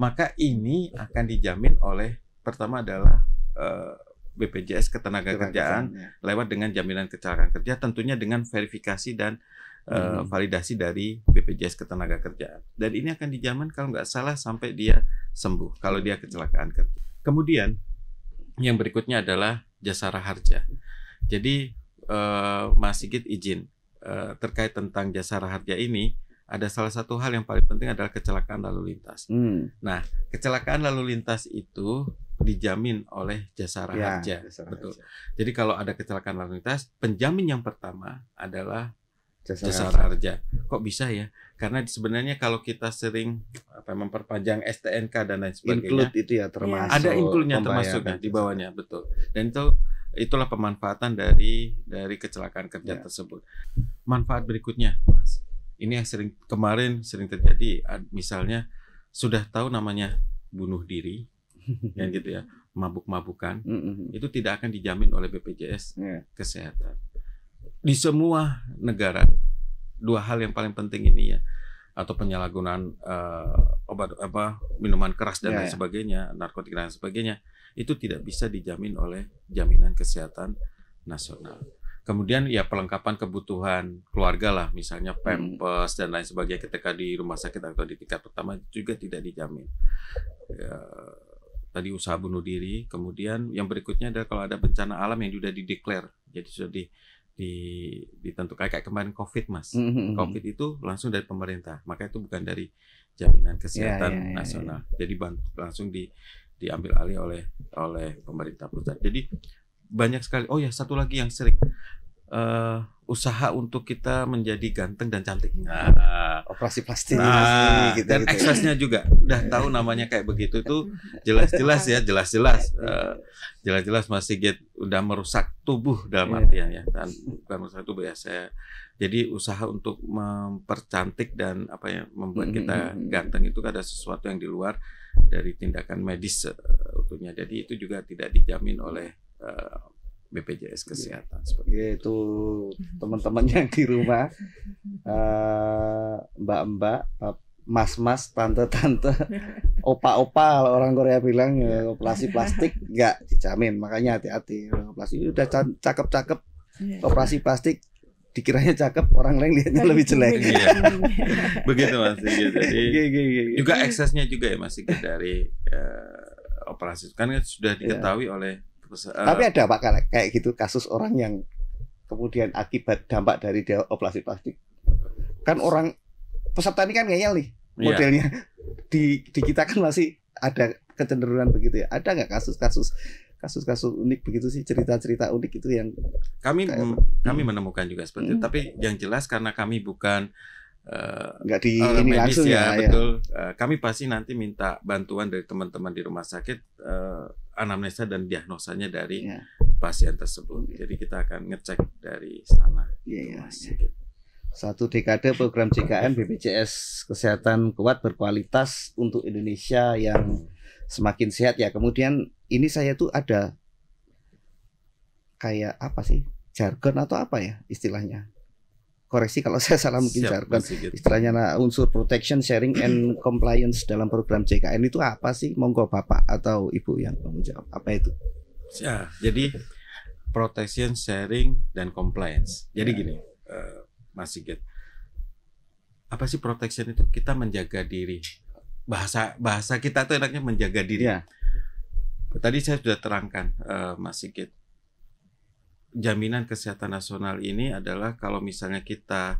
Maka ini akan dijamin oleh pertama adalah eh, BPJS ketenagakerjaan ya. lewat dengan jaminan kecelakaan kerja, tentunya dengan verifikasi dan uh, validasi dari BPJS ketenagakerjaan. Dan ini akan dijamin kalau nggak salah sampai dia sembuh kalau dia kecelakaan kerja. Kemudian yang berikutnya adalah jasara harja. Jadi uh, Mas Sigit izin uh, terkait tentang jasa raharja ini ada salah satu hal yang paling penting adalah kecelakaan lalu lintas. Hmm. Nah, kecelakaan lalu lintas itu dijamin oleh jasa ya, raharja. Ya, jasa raharja. Jadi kalau ada kecelakaan lalu lintas, penjamin yang pertama adalah jasa, jasa raharja. Kok bisa ya? Karena sebenarnya kalau kita sering apa memperpanjang STNK dan lain sebagainya, include itu ya termasuk ada include-nya termasuk di bawahnya, betul. Dan itu itulah pemanfaatan dari dari kecelakaan kerja yeah. tersebut. Manfaat berikutnya, Mas. Ini yang sering kemarin sering terjadi misalnya sudah tahu namanya bunuh diri yang gitu ya, mabuk-mabukan, mm -hmm. itu tidak akan dijamin oleh BPJS yeah. kesehatan. Di semua negara dua hal yang paling penting ini ya atau penyalahgunaan uh, obat apa minuman keras dan yeah, ya, ya. lain sebagainya, narkotika dan sebagainya itu tidak bisa dijamin oleh jaminan kesehatan nasional. Kemudian ya pelengkapan kebutuhan keluarga lah, misalnya hmm. pampers dan lain sebagainya ketika di rumah sakit atau di tingkat pertama juga tidak dijamin. Ya, tadi usaha bunuh diri, kemudian yang berikutnya adalah kalau ada bencana alam yang sudah dideklar, jadi sudah di, di ditentukan kayak kemarin COVID mas, hmm, hmm, COVID itu langsung dari pemerintah, maka itu bukan dari jaminan ya, ya, kesehatan ya, ya, ya, nasional, jadi bantu, langsung di diambil alih oleh oleh pemerintah pusat. Jadi banyak sekali. Oh ya satu lagi yang sering uh, usaha untuk kita menjadi ganteng dan cantik. Nah, operasi plastik nah, gitu, dan gitu. Ya. eksesnya juga udah tahu namanya kayak begitu itu jelas-jelas ya, jelas-jelas jelas iya. eh, jelas-jelas masih get udah merusak tubuh dalam iya. artian ya dan bukan merusak tubuh ya saya. Jadi usaha untuk mempercantik dan apa ya membuat hmm, kita hmm, hmm. ganteng itu ada sesuatu yang di luar dari tindakan medis uh, utuhnya. Jadi itu juga tidak dijamin oleh uh, BPJS iya. Kesehatan. Seperti iya, itu teman-teman yang di rumah, eh, mbak-mbak, uh, mas-mas, tante-tante, opa-opa kalau orang Korea bilang ya, iya. operasi plastik nggak dijamin, makanya hati-hati. Operasi udah cakep-cakep, operasi plastik dikiranya cakep orang lain lihatnya lebih jelek iya. begitu mas jadi juga eksesnya juga ya masih dari uh, operasi kan sudah diketahui yeah. oleh Eh, Tapi ada pak kayak gitu kasus orang yang kemudian akibat dampak dari dia operasi plastik. Kan orang peserta ini kan ngeyel nih iya. modelnya. Yeah. Di, di kita kan masih ada kecenderungan begitu ya. Ada nggak kasus-kasus kasus-kasus unik begitu sih cerita-cerita unik itu yang kami kayak, kami hmm. menemukan juga seperti itu. Hmm. Tapi yang jelas karena kami bukan eh, nggak di uh, ini langsung ya, ya, ya. betul. Ya. Uh, kami pasti nanti minta bantuan dari teman-teman di rumah sakit uh, anamnesa dan diagnosanya dari ya. pasien tersebut. Ya. Jadi kita akan ngecek dari sana. ya, ya. Satu dekade program JKN BPJS Kesehatan kuat berkualitas untuk Indonesia yang semakin sehat ya. Kemudian ini saya tuh ada kayak apa sih jargon atau apa ya istilahnya? koreksi kalau saya salah mungkin Siap, gitu. istilahnya unsur protection sharing and compliance dalam program JKN itu apa sih monggo bapak atau ibu yang menjawab apa itu ya jadi protection sharing dan compliance jadi ya. gini uh, Mas Sigit apa sih protection itu kita menjaga diri bahasa bahasa kita tuh enaknya menjaga diri ya. tadi saya sudah terangkan uh, Mas Sigit jaminan kesehatan nasional ini adalah kalau misalnya kita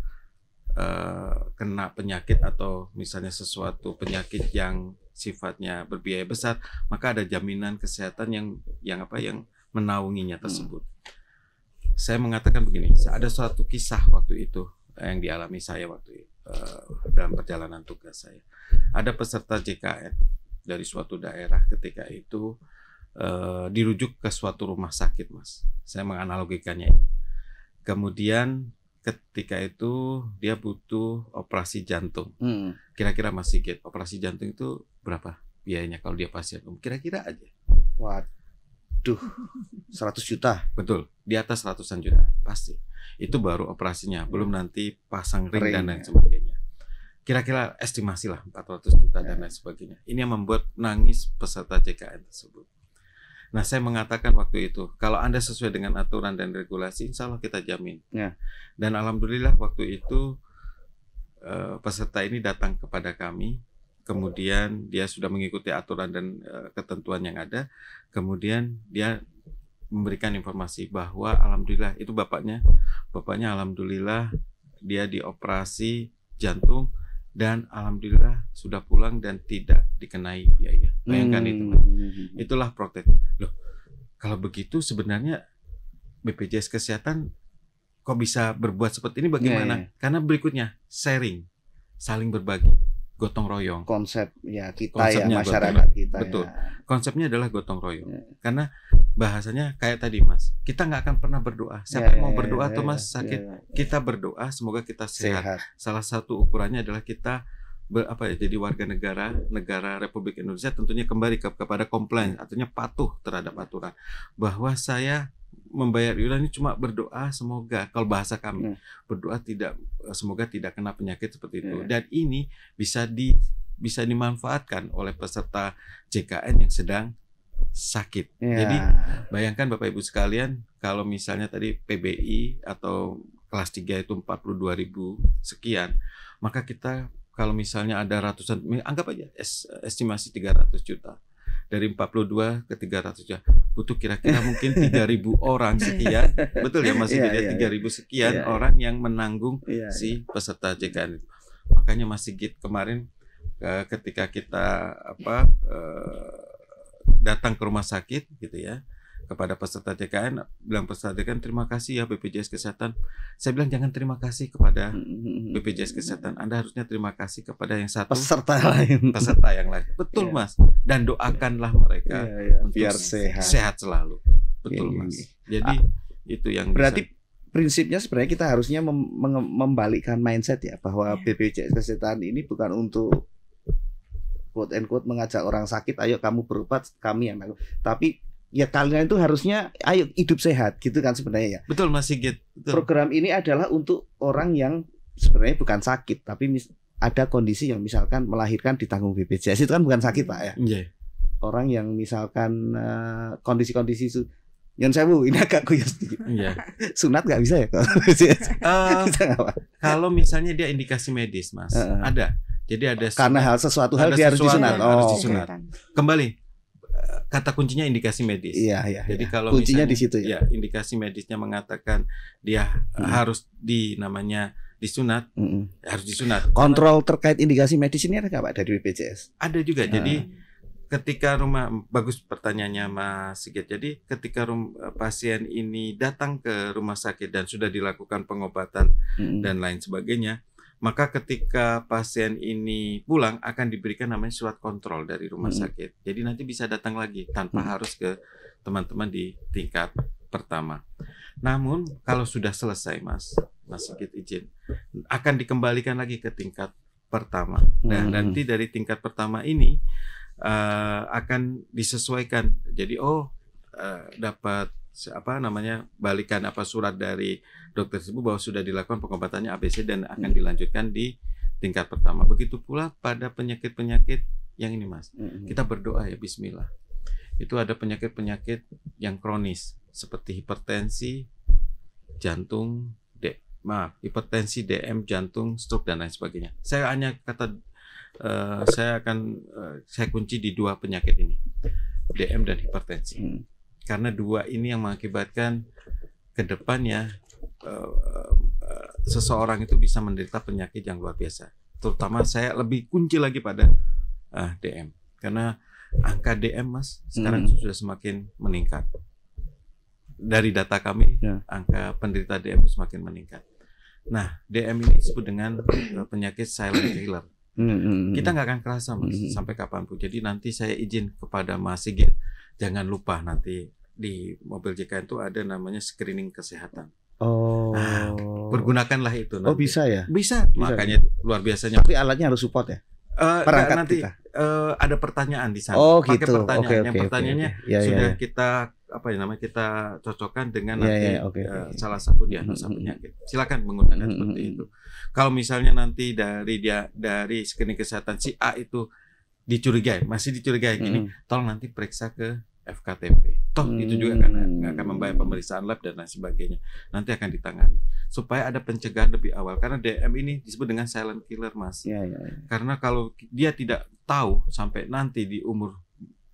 uh, kena penyakit atau misalnya sesuatu penyakit yang sifatnya berbiaya besar, maka ada jaminan kesehatan yang yang apa yang menaunginya hmm. tersebut. Hmm. Saya mengatakan begini, ada suatu kisah waktu itu yang dialami saya waktu itu, uh, eh, dalam perjalanan tugas saya. Ada peserta JKN dari suatu daerah ketika itu Eh, dirujuk ke suatu rumah sakit, Mas. Saya menganalogikannya ini. Kemudian ketika itu dia butuh operasi jantung. Hmm. Kira-kira Mas Sigit, operasi jantung itu berapa biayanya kalau dia pasien Kira-kira aja. Waduh, 100 juta. Betul, di atas ratusan juta pasti. Itu baru operasinya, belum nanti pasang ring, ring dan lain ya. sebagainya. Kira-kira estimasi lah 400 juta ya. dan lain sebagainya. Ini yang membuat nangis peserta JKN tersebut. Nah, saya mengatakan waktu itu, kalau Anda sesuai dengan aturan dan regulasi, insya Allah kita jamin. Ya. Dan alhamdulillah waktu itu eh, peserta ini datang kepada kami, kemudian dia sudah mengikuti aturan dan eh, ketentuan yang ada, kemudian dia memberikan informasi bahwa alhamdulillah itu bapaknya, bapaknya alhamdulillah dia dioperasi jantung dan alhamdulillah sudah pulang dan tidak dikenai biaya. Bayangkan hmm. itu. Hmm. Itulah protek. Loh, kalau begitu sebenarnya BPJS Kesehatan kok bisa berbuat seperti ini bagaimana? Yeah, yeah. Karena berikutnya sharing, saling berbagi, gotong royong. Konsep ya kita ya, Konsepnya ya masyarakat kita. Betul. Ya. Konsepnya adalah gotong royong. Yeah. Karena bahasanya kayak tadi mas kita nggak akan pernah berdoa siapa yeah, yang ya, mau ya, berdoa yeah, tuh mas ya, sakit yeah, yeah. kita berdoa semoga kita sehat. sehat salah satu ukurannya adalah kita ber, apa ya jadi warga negara negara Republik Indonesia tentunya kembali ke, kepada komplain artinya patuh terhadap aturan bahwa saya membayar iuran ini cuma berdoa semoga kalau bahasa kami yeah. Hmm. berdoa tidak semoga tidak kena penyakit seperti itu yeah. Hmm. dan ini bisa di bisa dimanfaatkan oleh peserta JKN yang sedang sakit. Yeah. Jadi bayangkan Bapak Ibu sekalian kalau misalnya tadi PBI atau kelas 3 itu 42 ribu sekian, maka kita kalau misalnya ada ratusan, anggap aja es, estimasi 300 juta. Dari 42 ke 300 juta, butuh kira-kira mungkin 3000 orang sekian. Betul ya masih yeah, yeah, 3000 sekian yeah, orang yang menanggung yeah, iya. si yeah. peserta JKN Makanya masih git kemarin eh, ketika kita apa eh, datang ke rumah sakit gitu ya kepada peserta DKN bilang peserta DKN terima kasih ya BPJS Kesehatan saya bilang jangan terima kasih kepada hmm, hmm, hmm, BPJS Kesehatan Anda harusnya terima kasih kepada yang satu peserta lain peserta yang lain betul yeah. mas dan doakanlah iya, mereka yeah, yeah. biar sehat sehat selalu betul yeah, yeah. mas iya. jadi ah, itu yang berarti bisa prinsipnya sebenarnya kita harusnya membalikkan mindset ya bahwa iya. BPJS kesehatan ini bukan untuk quote and quote mengajak orang sakit ayo kamu berobat kami yang nanggung tapi ya kalian itu harusnya ayo hidup sehat gitu kan sebenarnya ya. Betul Mas Sigit. Betul. Program ini adalah untuk orang yang sebenarnya bukan sakit tapi mis ada kondisi yang misalkan melahirkan ditanggung BPJS itu kan bukan sakit Pak ya. Yeah. Orang yang misalkan eh, kondisi-kondisi uh, yang saya bu ini agak kuyus yeah. Sunat nggak bisa ya kalau uh, Kalau misalnya dia indikasi medis Mas, -uh. ada. Jadi ada karena hal sesuatu hal dia harus disunat. Oh, harus disunat. Okay. Kembali kata kuncinya indikasi medis. Iya, iya. Jadi iya. kalau kuncinya di situ ya. ya. indikasi medisnya mengatakan dia hmm. harus di namanya disunat, mm harus disunat. Kontrol Karena, terkait indikasi medis ini ada nggak pak dari BPJS? Ada juga. Hmm. Jadi ketika rumah bagus pertanyaannya Mas Sigit. Jadi ketika rum, eh, pasien ini datang ke rumah sakit dan sudah dilakukan pengobatan -hmm. dan lain sebagainya, maka ketika pasien ini pulang akan diberikan namanya surat kontrol dari rumah hmm. sakit. Jadi nanti bisa datang lagi tanpa hmm. harus ke teman-teman di tingkat pertama. Namun kalau sudah selesai Mas, Mas sakit izin akan dikembalikan lagi ke tingkat pertama. Nah, hmm. nanti dari tingkat pertama ini uh, akan disesuaikan. Jadi oh uh, dapat apa namanya balikan apa surat dari dokter tersebut bahwa sudah dilakukan pengobatannya ABC dan akan hmm. dilanjutkan di tingkat pertama. Begitu pula pada penyakit-penyakit yang ini Mas. Hmm. Kita berdoa ya bismillah. Itu ada penyakit-penyakit yang kronis seperti hipertensi, jantung, de maaf, hipertensi, DM, jantung, stroke dan lain sebagainya. Saya hanya kata uh, saya akan uh, saya kunci di dua penyakit ini. DM dan hipertensi. Hmm karena dua ini yang mengakibatkan ke depannya eh, eh, seseorang itu bisa menderita penyakit yang luar biasa. Terutama saya lebih kunci lagi pada uh, eh, DM karena angka DM Mas sekarang hmm. sudah semakin meningkat. Dari data kami ya. angka penderita DM semakin meningkat. Nah, DM ini disebut dengan penyakit silent killer. Hmm, hmm, hmm. Kita nggak akan kerasa Mas hmm, hmm. sampai kapanpun. Jadi nanti saya izin kepada Mas Sigit jangan lupa nanti di mobil JKN itu ada namanya screening kesehatan. Oh. Nah, pergunakanlah itu. Oh, nanti. Oh bisa ya? Bisa. bisa Makanya ya? luar biasanya. Tapi alatnya harus support ya. Uh, Perangkat nanti kita. Uh, ada pertanyaan di sana. Oh Pakai gitu. pertanyaan. Okay, okay, Yang pertanyaannya okay, ya, ya, okay. sudah ya, kita apa ya namanya kita cocokkan dengan ya, nanti ya, okay, uh, eh, okay. salah satu diagnosa mm-hmm. penyakit. Gitu. Silakan menggunakan hmm seperti itu. Kalau misalnya nanti dari dia dari screening kesehatan si A itu dicurigai, masih dicurigai gini, mm. tolong nanti periksa ke FKTP. Toh mm. itu juga karena nggak akan membayar pemeriksaan lab dan lain sebagainya. Nanti akan ditangani supaya ada pencegahan lebih awal karena DM ini disebut dengan silent killer, Mas. Yeah, yeah, yeah. Karena kalau dia tidak tahu sampai nanti di umur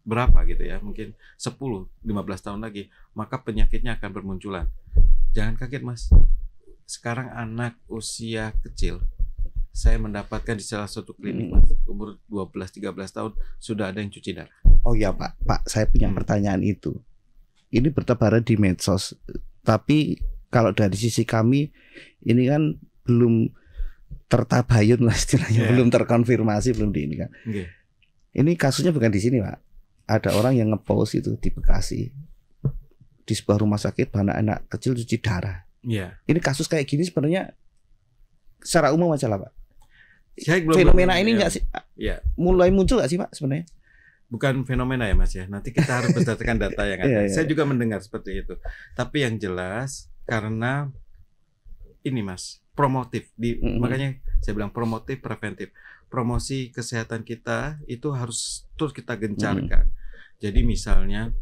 berapa gitu ya, mungkin 10, 15 tahun lagi, maka penyakitnya akan bermunculan. Jangan kaget, Mas. Sekarang anak usia kecil saya mendapatkan di salah satu klinik hmm. mas hmm. umur 12-13 tahun sudah ada yang cuci darah. Oh ya pak, pak saya punya hmm. pertanyaan itu. Ini bertebaran di medsos, tapi kalau dari sisi kami ini kan belum tertabayun lah istilahnya, yeah. belum terkonfirmasi, belum di ini kan. Okay. Iya. Ini kasusnya bukan di sini pak. Ada orang yang ngepost itu di Bekasi di sebuah rumah sakit anak-anak kecil cuci darah. Yeah. Ini kasus kayak gini sebenarnya secara umum aja lah pak saya belum fenomena belum, ini enggak ya. sih ya. mulai muncul nggak sih Pak sebenarnya? Bukan fenomena ya Mas ya. Nanti kita harus berdasarkan data yang ada. Ya, ya. Saya iya. juga mendengar seperti itu. Tapi yang jelas karena ini Mas, promotif di mm -hmm. makanya saya bilang promotif preventif. Promosi kesehatan kita itu harus terus kita gencarkan. Mm -hmm. Jadi misalnya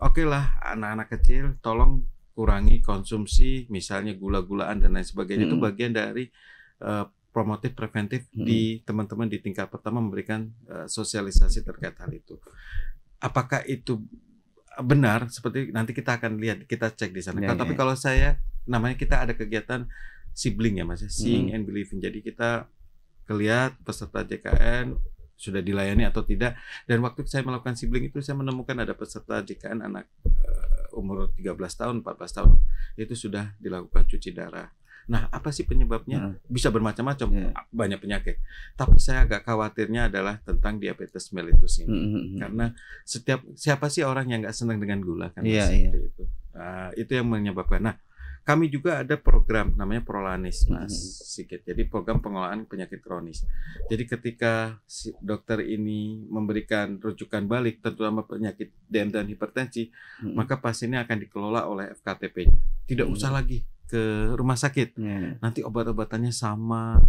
oke lah anak-anak kecil tolong kurangi konsumsi misalnya gula-gulaan dan lain sebagainya mm itu bagian dari uh, promotif preventif hmm. di teman-teman di tingkat pertama memberikan uh, sosialisasi terkait hal itu. Apakah itu benar seperti nanti kita akan lihat kita cek di sana. Ya, ya Tapi ya. kalau saya namanya kita ada kegiatan sibling ya Mas, ya. seeing hmm. and believing. Jadi kita kelihat peserta JKN sudah dilayani atau tidak dan waktu saya melakukan sibling itu saya menemukan ada peserta JKN anak uh, umur 13 tahun, 14 tahun itu sudah dilakukan cuci darah. Nah, apa sih penyebabnya? Hmm. Bisa bermacam-macam, yeah. Hmm. banyak penyakit. Tapi saya agak khawatirnya adalah tentang diabetes mellitus ini, hmm. hmm, hmm. karena setiap siapa sih orang yang nggak senang dengan gula kan? Yeah, yeah. Iya. Itu, Nah, itu yang menyebabkan. Nah, kami juga ada program namanya Prolanis, Mas hmm. Sikit. Jadi program pengelolaan penyakit kronis. Jadi ketika si dokter ini memberikan rujukan balik, terutama penyakit DM dan hipertensi, hmm. maka pasiennya akan dikelola oleh fktp Tidak hmm. usah lagi ke rumah sakit. Yeah. Hmm. Nanti obat-obatannya sama,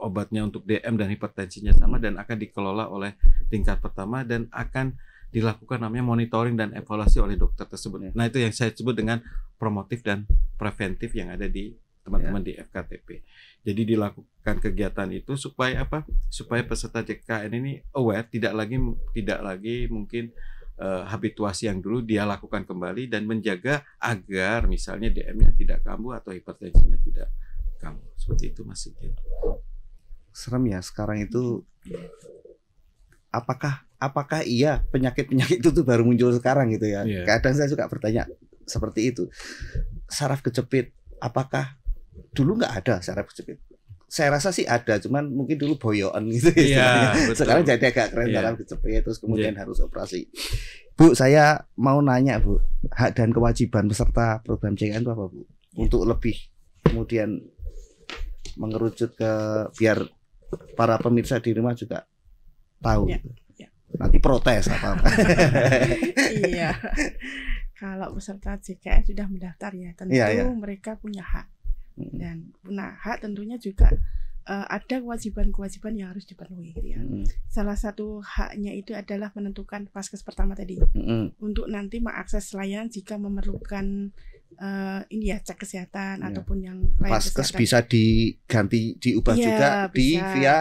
obatnya untuk DM dan hipertensinya sama dan akan dikelola oleh tingkat pertama dan akan dilakukan namanya monitoring dan evaluasi oleh dokter tersebut. Yeah. Nah, itu yang saya sebut dengan promotif dan preventif yang ada di teman-teman yeah. di FKTP. Jadi dilakukan kegiatan itu supaya apa? Supaya peserta JKN ini aware, tidak lagi tidak lagi mungkin Eh, habituasi yang dulu dia lakukan kembali dan menjaga agar misalnya DM-nya tidak kambuh atau hipertensinya tidak kambuh. Seperti itu Mas Sigit. Serem ya sekarang itu hmm. apakah apakah iya penyakit-penyakit itu tuh baru muncul sekarang gitu ya. Yeah. Kadang saya suka bertanya seperti itu. Saraf kejepit apakah dulu nggak ada saraf kejepit? saya rasa sih ada, cuman mungkin dulu boyoan gitu ya. Yeah, iya, Sekarang jadi agak keren yeah. dalam kecepet terus kemudian yeah. harus operasi. Bu, saya mau nanya Bu, hak dan kewajiban peserta program JKN itu apa Bu? Iya. Untuk lebih kemudian mengerucut ke biar para pemirsa di rumah juga tahu. Iya, gitu. Nanti protes apa apa. iya. Kalau peserta JKN sudah mendaftar ya, tentu yeah, yeah. mereka punya hak dan punya hak tentunya juga uh, ada kewajiban-kewajiban yang harus dipenuhi gitu ya. Hmm. Salah satu haknya itu adalah menentukan vaskes pertama tadi hmm. untuk nanti mengakses layanan jika memerlukan uh, ini ya cek kesehatan yeah. ataupun yang vaskes bisa diganti diubah yeah, juga bisa. di via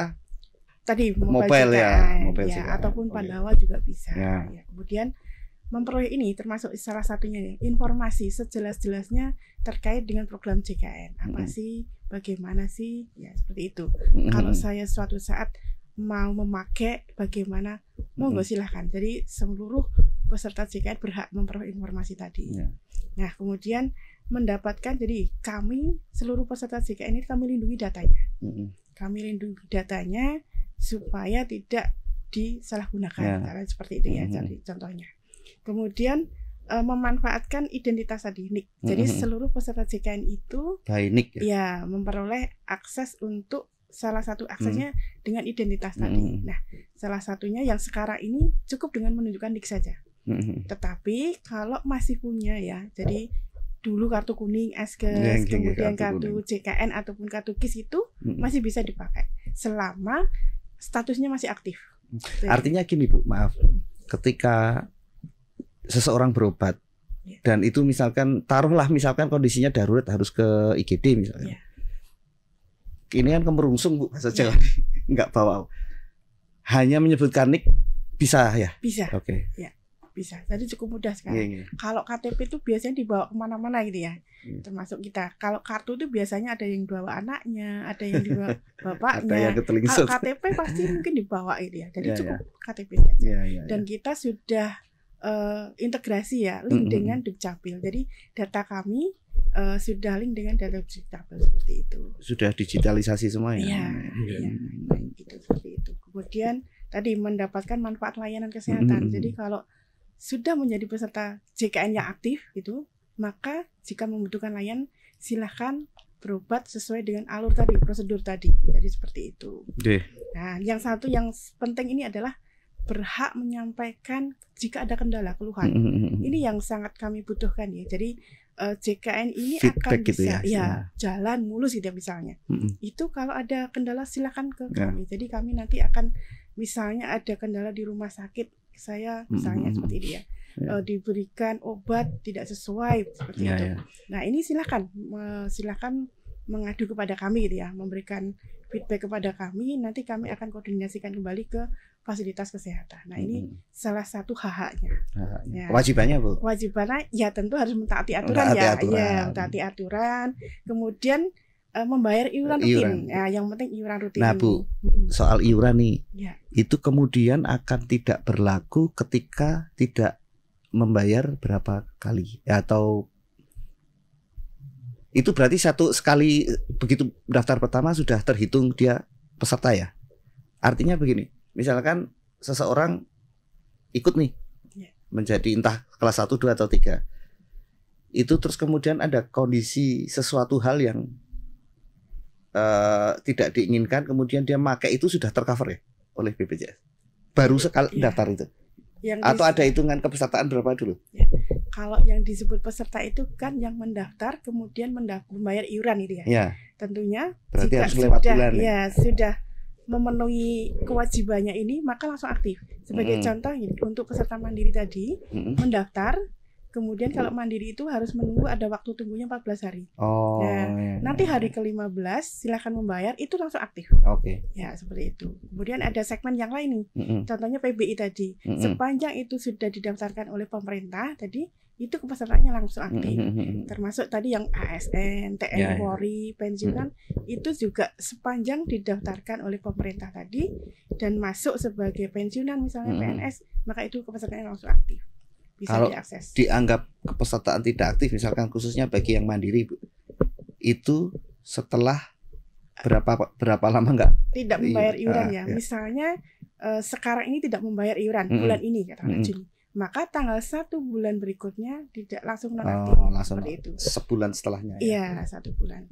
tadi mobile, mobile juga, ya, kan. mobile ya juga. ataupun oh, iya. pandawa awal juga bisa. Ya. Gitu ya. Kemudian Memperoleh ini termasuk salah satunya nih, informasi sejelas-jelasnya terkait dengan program JKN. Apa hmm. sih, bagaimana sih, ya seperti itu. Hmm. Kalau saya suatu saat mau memakai, bagaimana, mau gak hmm. silahkan. Jadi seluruh peserta JKN berhak memperoleh informasi tadi. Yeah. Nah, kemudian mendapatkan, jadi kami seluruh peserta JKN ini kami lindungi datanya. Hmm. Kami lindungi datanya supaya tidak disalahgunakan, yeah. seperti itu ya, mm -hmm. contohnya. Kemudian uh, memanfaatkan identitas tadi NIK. Jadi mm -hmm. seluruh peserta JKN itu by NIK ya? ya memperoleh akses untuk salah satu aksesnya mm. dengan identitas mm. tadi. Nah, salah satunya yang sekarang ini cukup dengan menunjukkan NIK saja. Mm. Tetapi kalau masih punya ya, jadi dulu kartu kuning, eskes, iya, ya, kemudian kartu, kartu JKN ataupun kartu KIS itu mm. masih bisa dipakai selama statusnya masih aktif. Mm. Artinya gini Bu, maaf. Ketika seseorang berobat ya. dan itu misalkan taruhlah misalkan kondisinya darurat harus ke IGD misalnya. Yeah. Ini kan kemerungsung Bu bahasa ya. Jawa. Yeah. Enggak bawa. Hanya menyebutkan nik bisa ya? Bisa. Oke. Okay. Ya. Bisa. Jadi cukup mudah sekali. Yeah, yeah. Kalau KTP itu biasanya dibawa kemana-mana gitu ya, iya. termasuk kita. Kalau kartu itu biasanya ada yang dibawa anaknya, ada yang dibawa bapaknya. ada yang Kalau KTP pasti mungkin dibawa gitu ya. Jadi ya, cukup ya. KTP saja. ya, ya. Dan iya. kita sudah uh, integrasi ya link mm -hmm. dengan Dukcapil. Jadi data kami uh, sudah link dengan data Dukcapil seperti itu. Sudah digitalisasi semua ya. Iya. Yeah. Iya. Iya. Nah, gitu seperti itu. Kemudian tadi mendapatkan manfaat layanan kesehatan. Mm -hmm. Jadi kalau sudah menjadi peserta jkn yang aktif gitu, maka jika membutuhkan layan silahkan berobat sesuai dengan alur tadi, prosedur tadi. Jadi seperti itu. Deh. Nah, yang satu yang penting ini adalah berhak menyampaikan jika ada kendala keluhan. Mm -hmm. Ini yang sangat kami butuhkan ya. Jadi uh, eh, JKN ini Feedback akan gitu bisa ya, ya, ya jalan mulus tidak gitu ya misalnya. Mm -hmm. Itu kalau ada kendala silakan ke ya. kami. Jadi kami nanti akan misalnya ada kendala di rumah sakit saya misalnya mm -hmm. seperti mm-hmm. ini ya. Yeah. diberikan obat tidak sesuai seperti yeah, itu. Yeah. Nah, ini silakan uh, silakan mengadu kepada kami gitu ya, memberikan feedback kepada kami nanti kami akan koordinasikan kembali ke fasilitas kesehatan. Nah ini hmm. salah satu hak-haknya. Ya. Kewajibannya bu? Kewajibannya ya tentu harus mentaati aturan ya, aturan. ya mentaati aturan. Kemudian uh, membayar iuran rutin. Ya, yang penting iuran rutin. Nah bu, ini. soal iuran nih, ya. itu kemudian akan tidak berlaku ketika tidak membayar berapa kali atau itu berarti satu sekali eh, begitu daftar pertama sudah terhitung dia peserta ya. Artinya begini, misalkan seseorang ikut nih iya. menjadi entah kelas 1, 2 atau 3. Itu terus kemudian ada kondisi sesuatu hal yang uh, tidak diinginkan kemudian dia pakai itu sudah tercover ya oleh BPJS. Baru iya. sekali ya. daftar itu. Yang atau ada hitungan kepesertaan berapa dulu? Ya. Kalau yang disebut peserta itu kan yang mendaftar kemudian mendaftar, membayar iuran itu ya. ya. Tentunya Berarti harus sudah, bulan. Ya, ya sudah memenuhi kewajibannya ini maka langsung aktif. Sebagai mm. contoh ini untuk peserta mandiri tadi mm. mendaftar Kemudian kalau mandiri itu harus menunggu ada waktu tunggunya 14 hari. Oh. Nah, iya. iya nanti iya. hari ke-15 silahkan membayar itu langsung aktif. Oke. Okay. Ya, seperti itu. Kemudian ada segmen yang lain nih. Mm -hmm. Contohnya PBI tadi. Mm -hmm. Sepanjang itu sudah didaftarkan oleh pemerintah tadi itu kepesertanya langsung aktif termasuk tadi yang ASN, TNI yeah, ya. Polri, yeah. pensiunan itu juga sepanjang didaftarkan oleh pemerintah tadi dan masuk sebagai pensiunan misalnya PNS maka itu kepesertaannya langsung aktif bisa kalau diakses. dianggap kepesertaan tidak aktif misalkan khususnya bagi yang mandiri itu setelah berapa berapa lama enggak tidak iya. membayar iuran ah, ya. ya misalnya eh, sekarang ini tidak membayar iuran mm -hmm. bulan ini katakanlah mm -hmm maka tanggal satu bulan berikutnya tidak langsung nonaktif oh, langsung seperti itu sebulan setelahnya ya iya satu bulan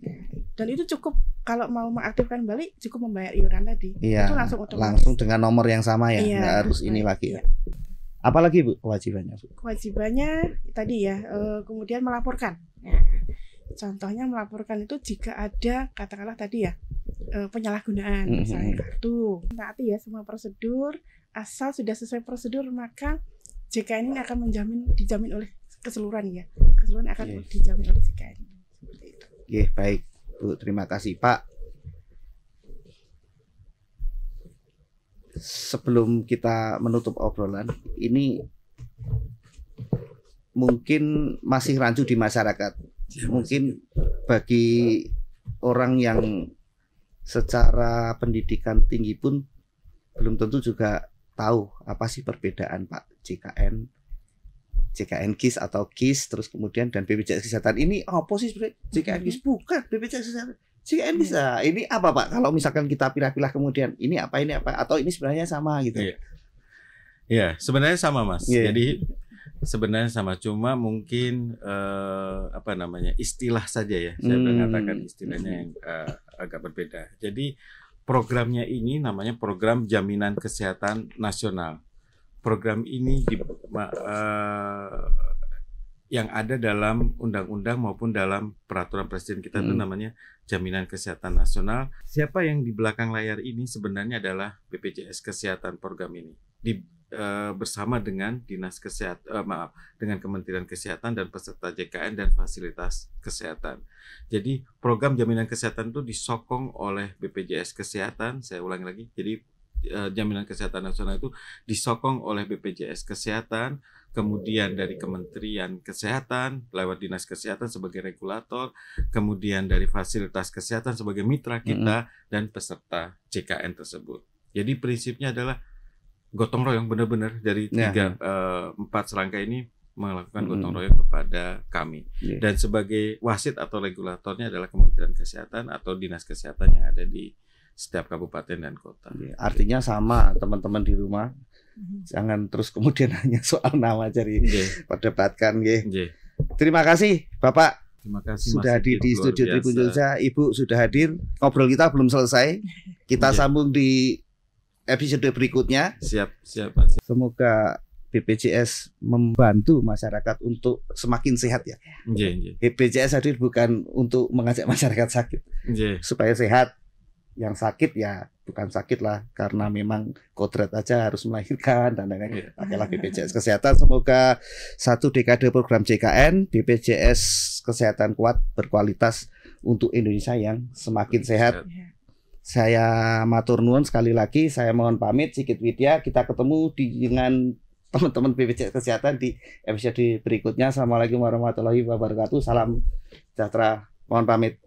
dan itu cukup kalau mau mengaktifkan balik cukup membayar iuran tadi iya, itu langsung otomatis. langsung dengan nomor yang sama ya iya, nggak harus ini lagi ya. Iya. apalagi bu kewajibannya bu kewajibannya tadi ya eh, kemudian melaporkan nah, contohnya melaporkan itu jika ada katakanlah tadi ya eh, penyalahgunaan mhm. misalnya kartu nanti ya semua prosedur asal sudah sesuai prosedur maka JKN ini akan menjamin dijamin oleh keseluruhan ya keseluruhan akan yes. dijamin oleh JKN Oke yes, baik Bu terima kasih Pak. Sebelum kita menutup obrolan ini mungkin masih rancu di masyarakat iya, mungkin bagi orang yang secara pendidikan tinggi pun belum tentu juga tahu apa sih perbedaan Pak JKN JKN KIS atau KIS terus kemudian dan BPJS kesehatan ini apa sih sebenarnya JKN KIS mm-hmm. bukan BPJS kesehatan JKN KIS iya. ini apa Pak kalau misalkan kita pilih-pilih kemudian ini apa ini apa atau ini sebenarnya sama gitu ya yeah. sebenarnya sama Mas yeah. jadi sebenarnya sama cuma mungkin uh, apa namanya istilah saja ya saya hmm. mengatakan istilahnya yang uh, agak berbeda jadi programnya ini namanya program jaminan kesehatan nasional program ini di, uh, yang ada dalam undang-undang maupun dalam peraturan presiden kita hmm. itu namanya jaminan kesehatan nasional. Siapa yang di belakang layar ini sebenarnya adalah BPJS Kesehatan program ini di uh, bersama dengan dinas kesehatan uh, eh, maaf dengan Kementerian Kesehatan dan peserta JKN dan fasilitas kesehatan. Jadi program jaminan kesehatan itu disokong oleh BPJS Kesehatan. Saya ulangi lagi. Jadi Eh, jaminan kesehatan nasional itu disokong oleh BPJS Kesehatan, kemudian dari Kementerian Kesehatan lewat Dinas Kesehatan sebagai regulator, kemudian dari fasilitas kesehatan sebagai mitra kita mm -hmm. dan peserta CKN tersebut. Jadi prinsipnya adalah gotong royong benar-benar dari ya. tiga ya, empat serangka ini melakukan gotong royong kepada kami yeah. dan sebagai wasit atau regulatornya adalah Kementerian Kesehatan atau Dinas Kesehatan yang ada di setiap kabupaten dan kota. Iya, artinya sama teman-teman di rumah. Mm-hmm. Jangan terus kemudian hanya soal nama jadi iya. perdebatkan iya. Terima kasih Bapak. Terima kasih sudah hadir di studio Tribun Jogja, Ibu sudah hadir. Ngobrol kita belum selesai. Kita yeah. sambung di episode berikutnya. Siap, siap, Pak. Semoga BPJS membantu masyarakat untuk semakin sehat ya. Yeah, yeah. BPJS hadir bukan untuk mengajak masyarakat sakit, yeah. supaya sehat yang sakit ya bukan sakit lah karena memang kodrat aja harus melahirkan dan lain-lain yeah. Iya. pakailah BPJS kesehatan semoga satu dekade program JKN BPJS kesehatan kuat berkualitas untuk Indonesia yang semakin sehat saya matur nuwun sekali lagi saya mohon pamit sedikit Widya kita ketemu di dengan teman-teman BPJS kesehatan di episode berikutnya assalamualaikum warahmatullahi wabarakatuh salam sejahtera mohon pamit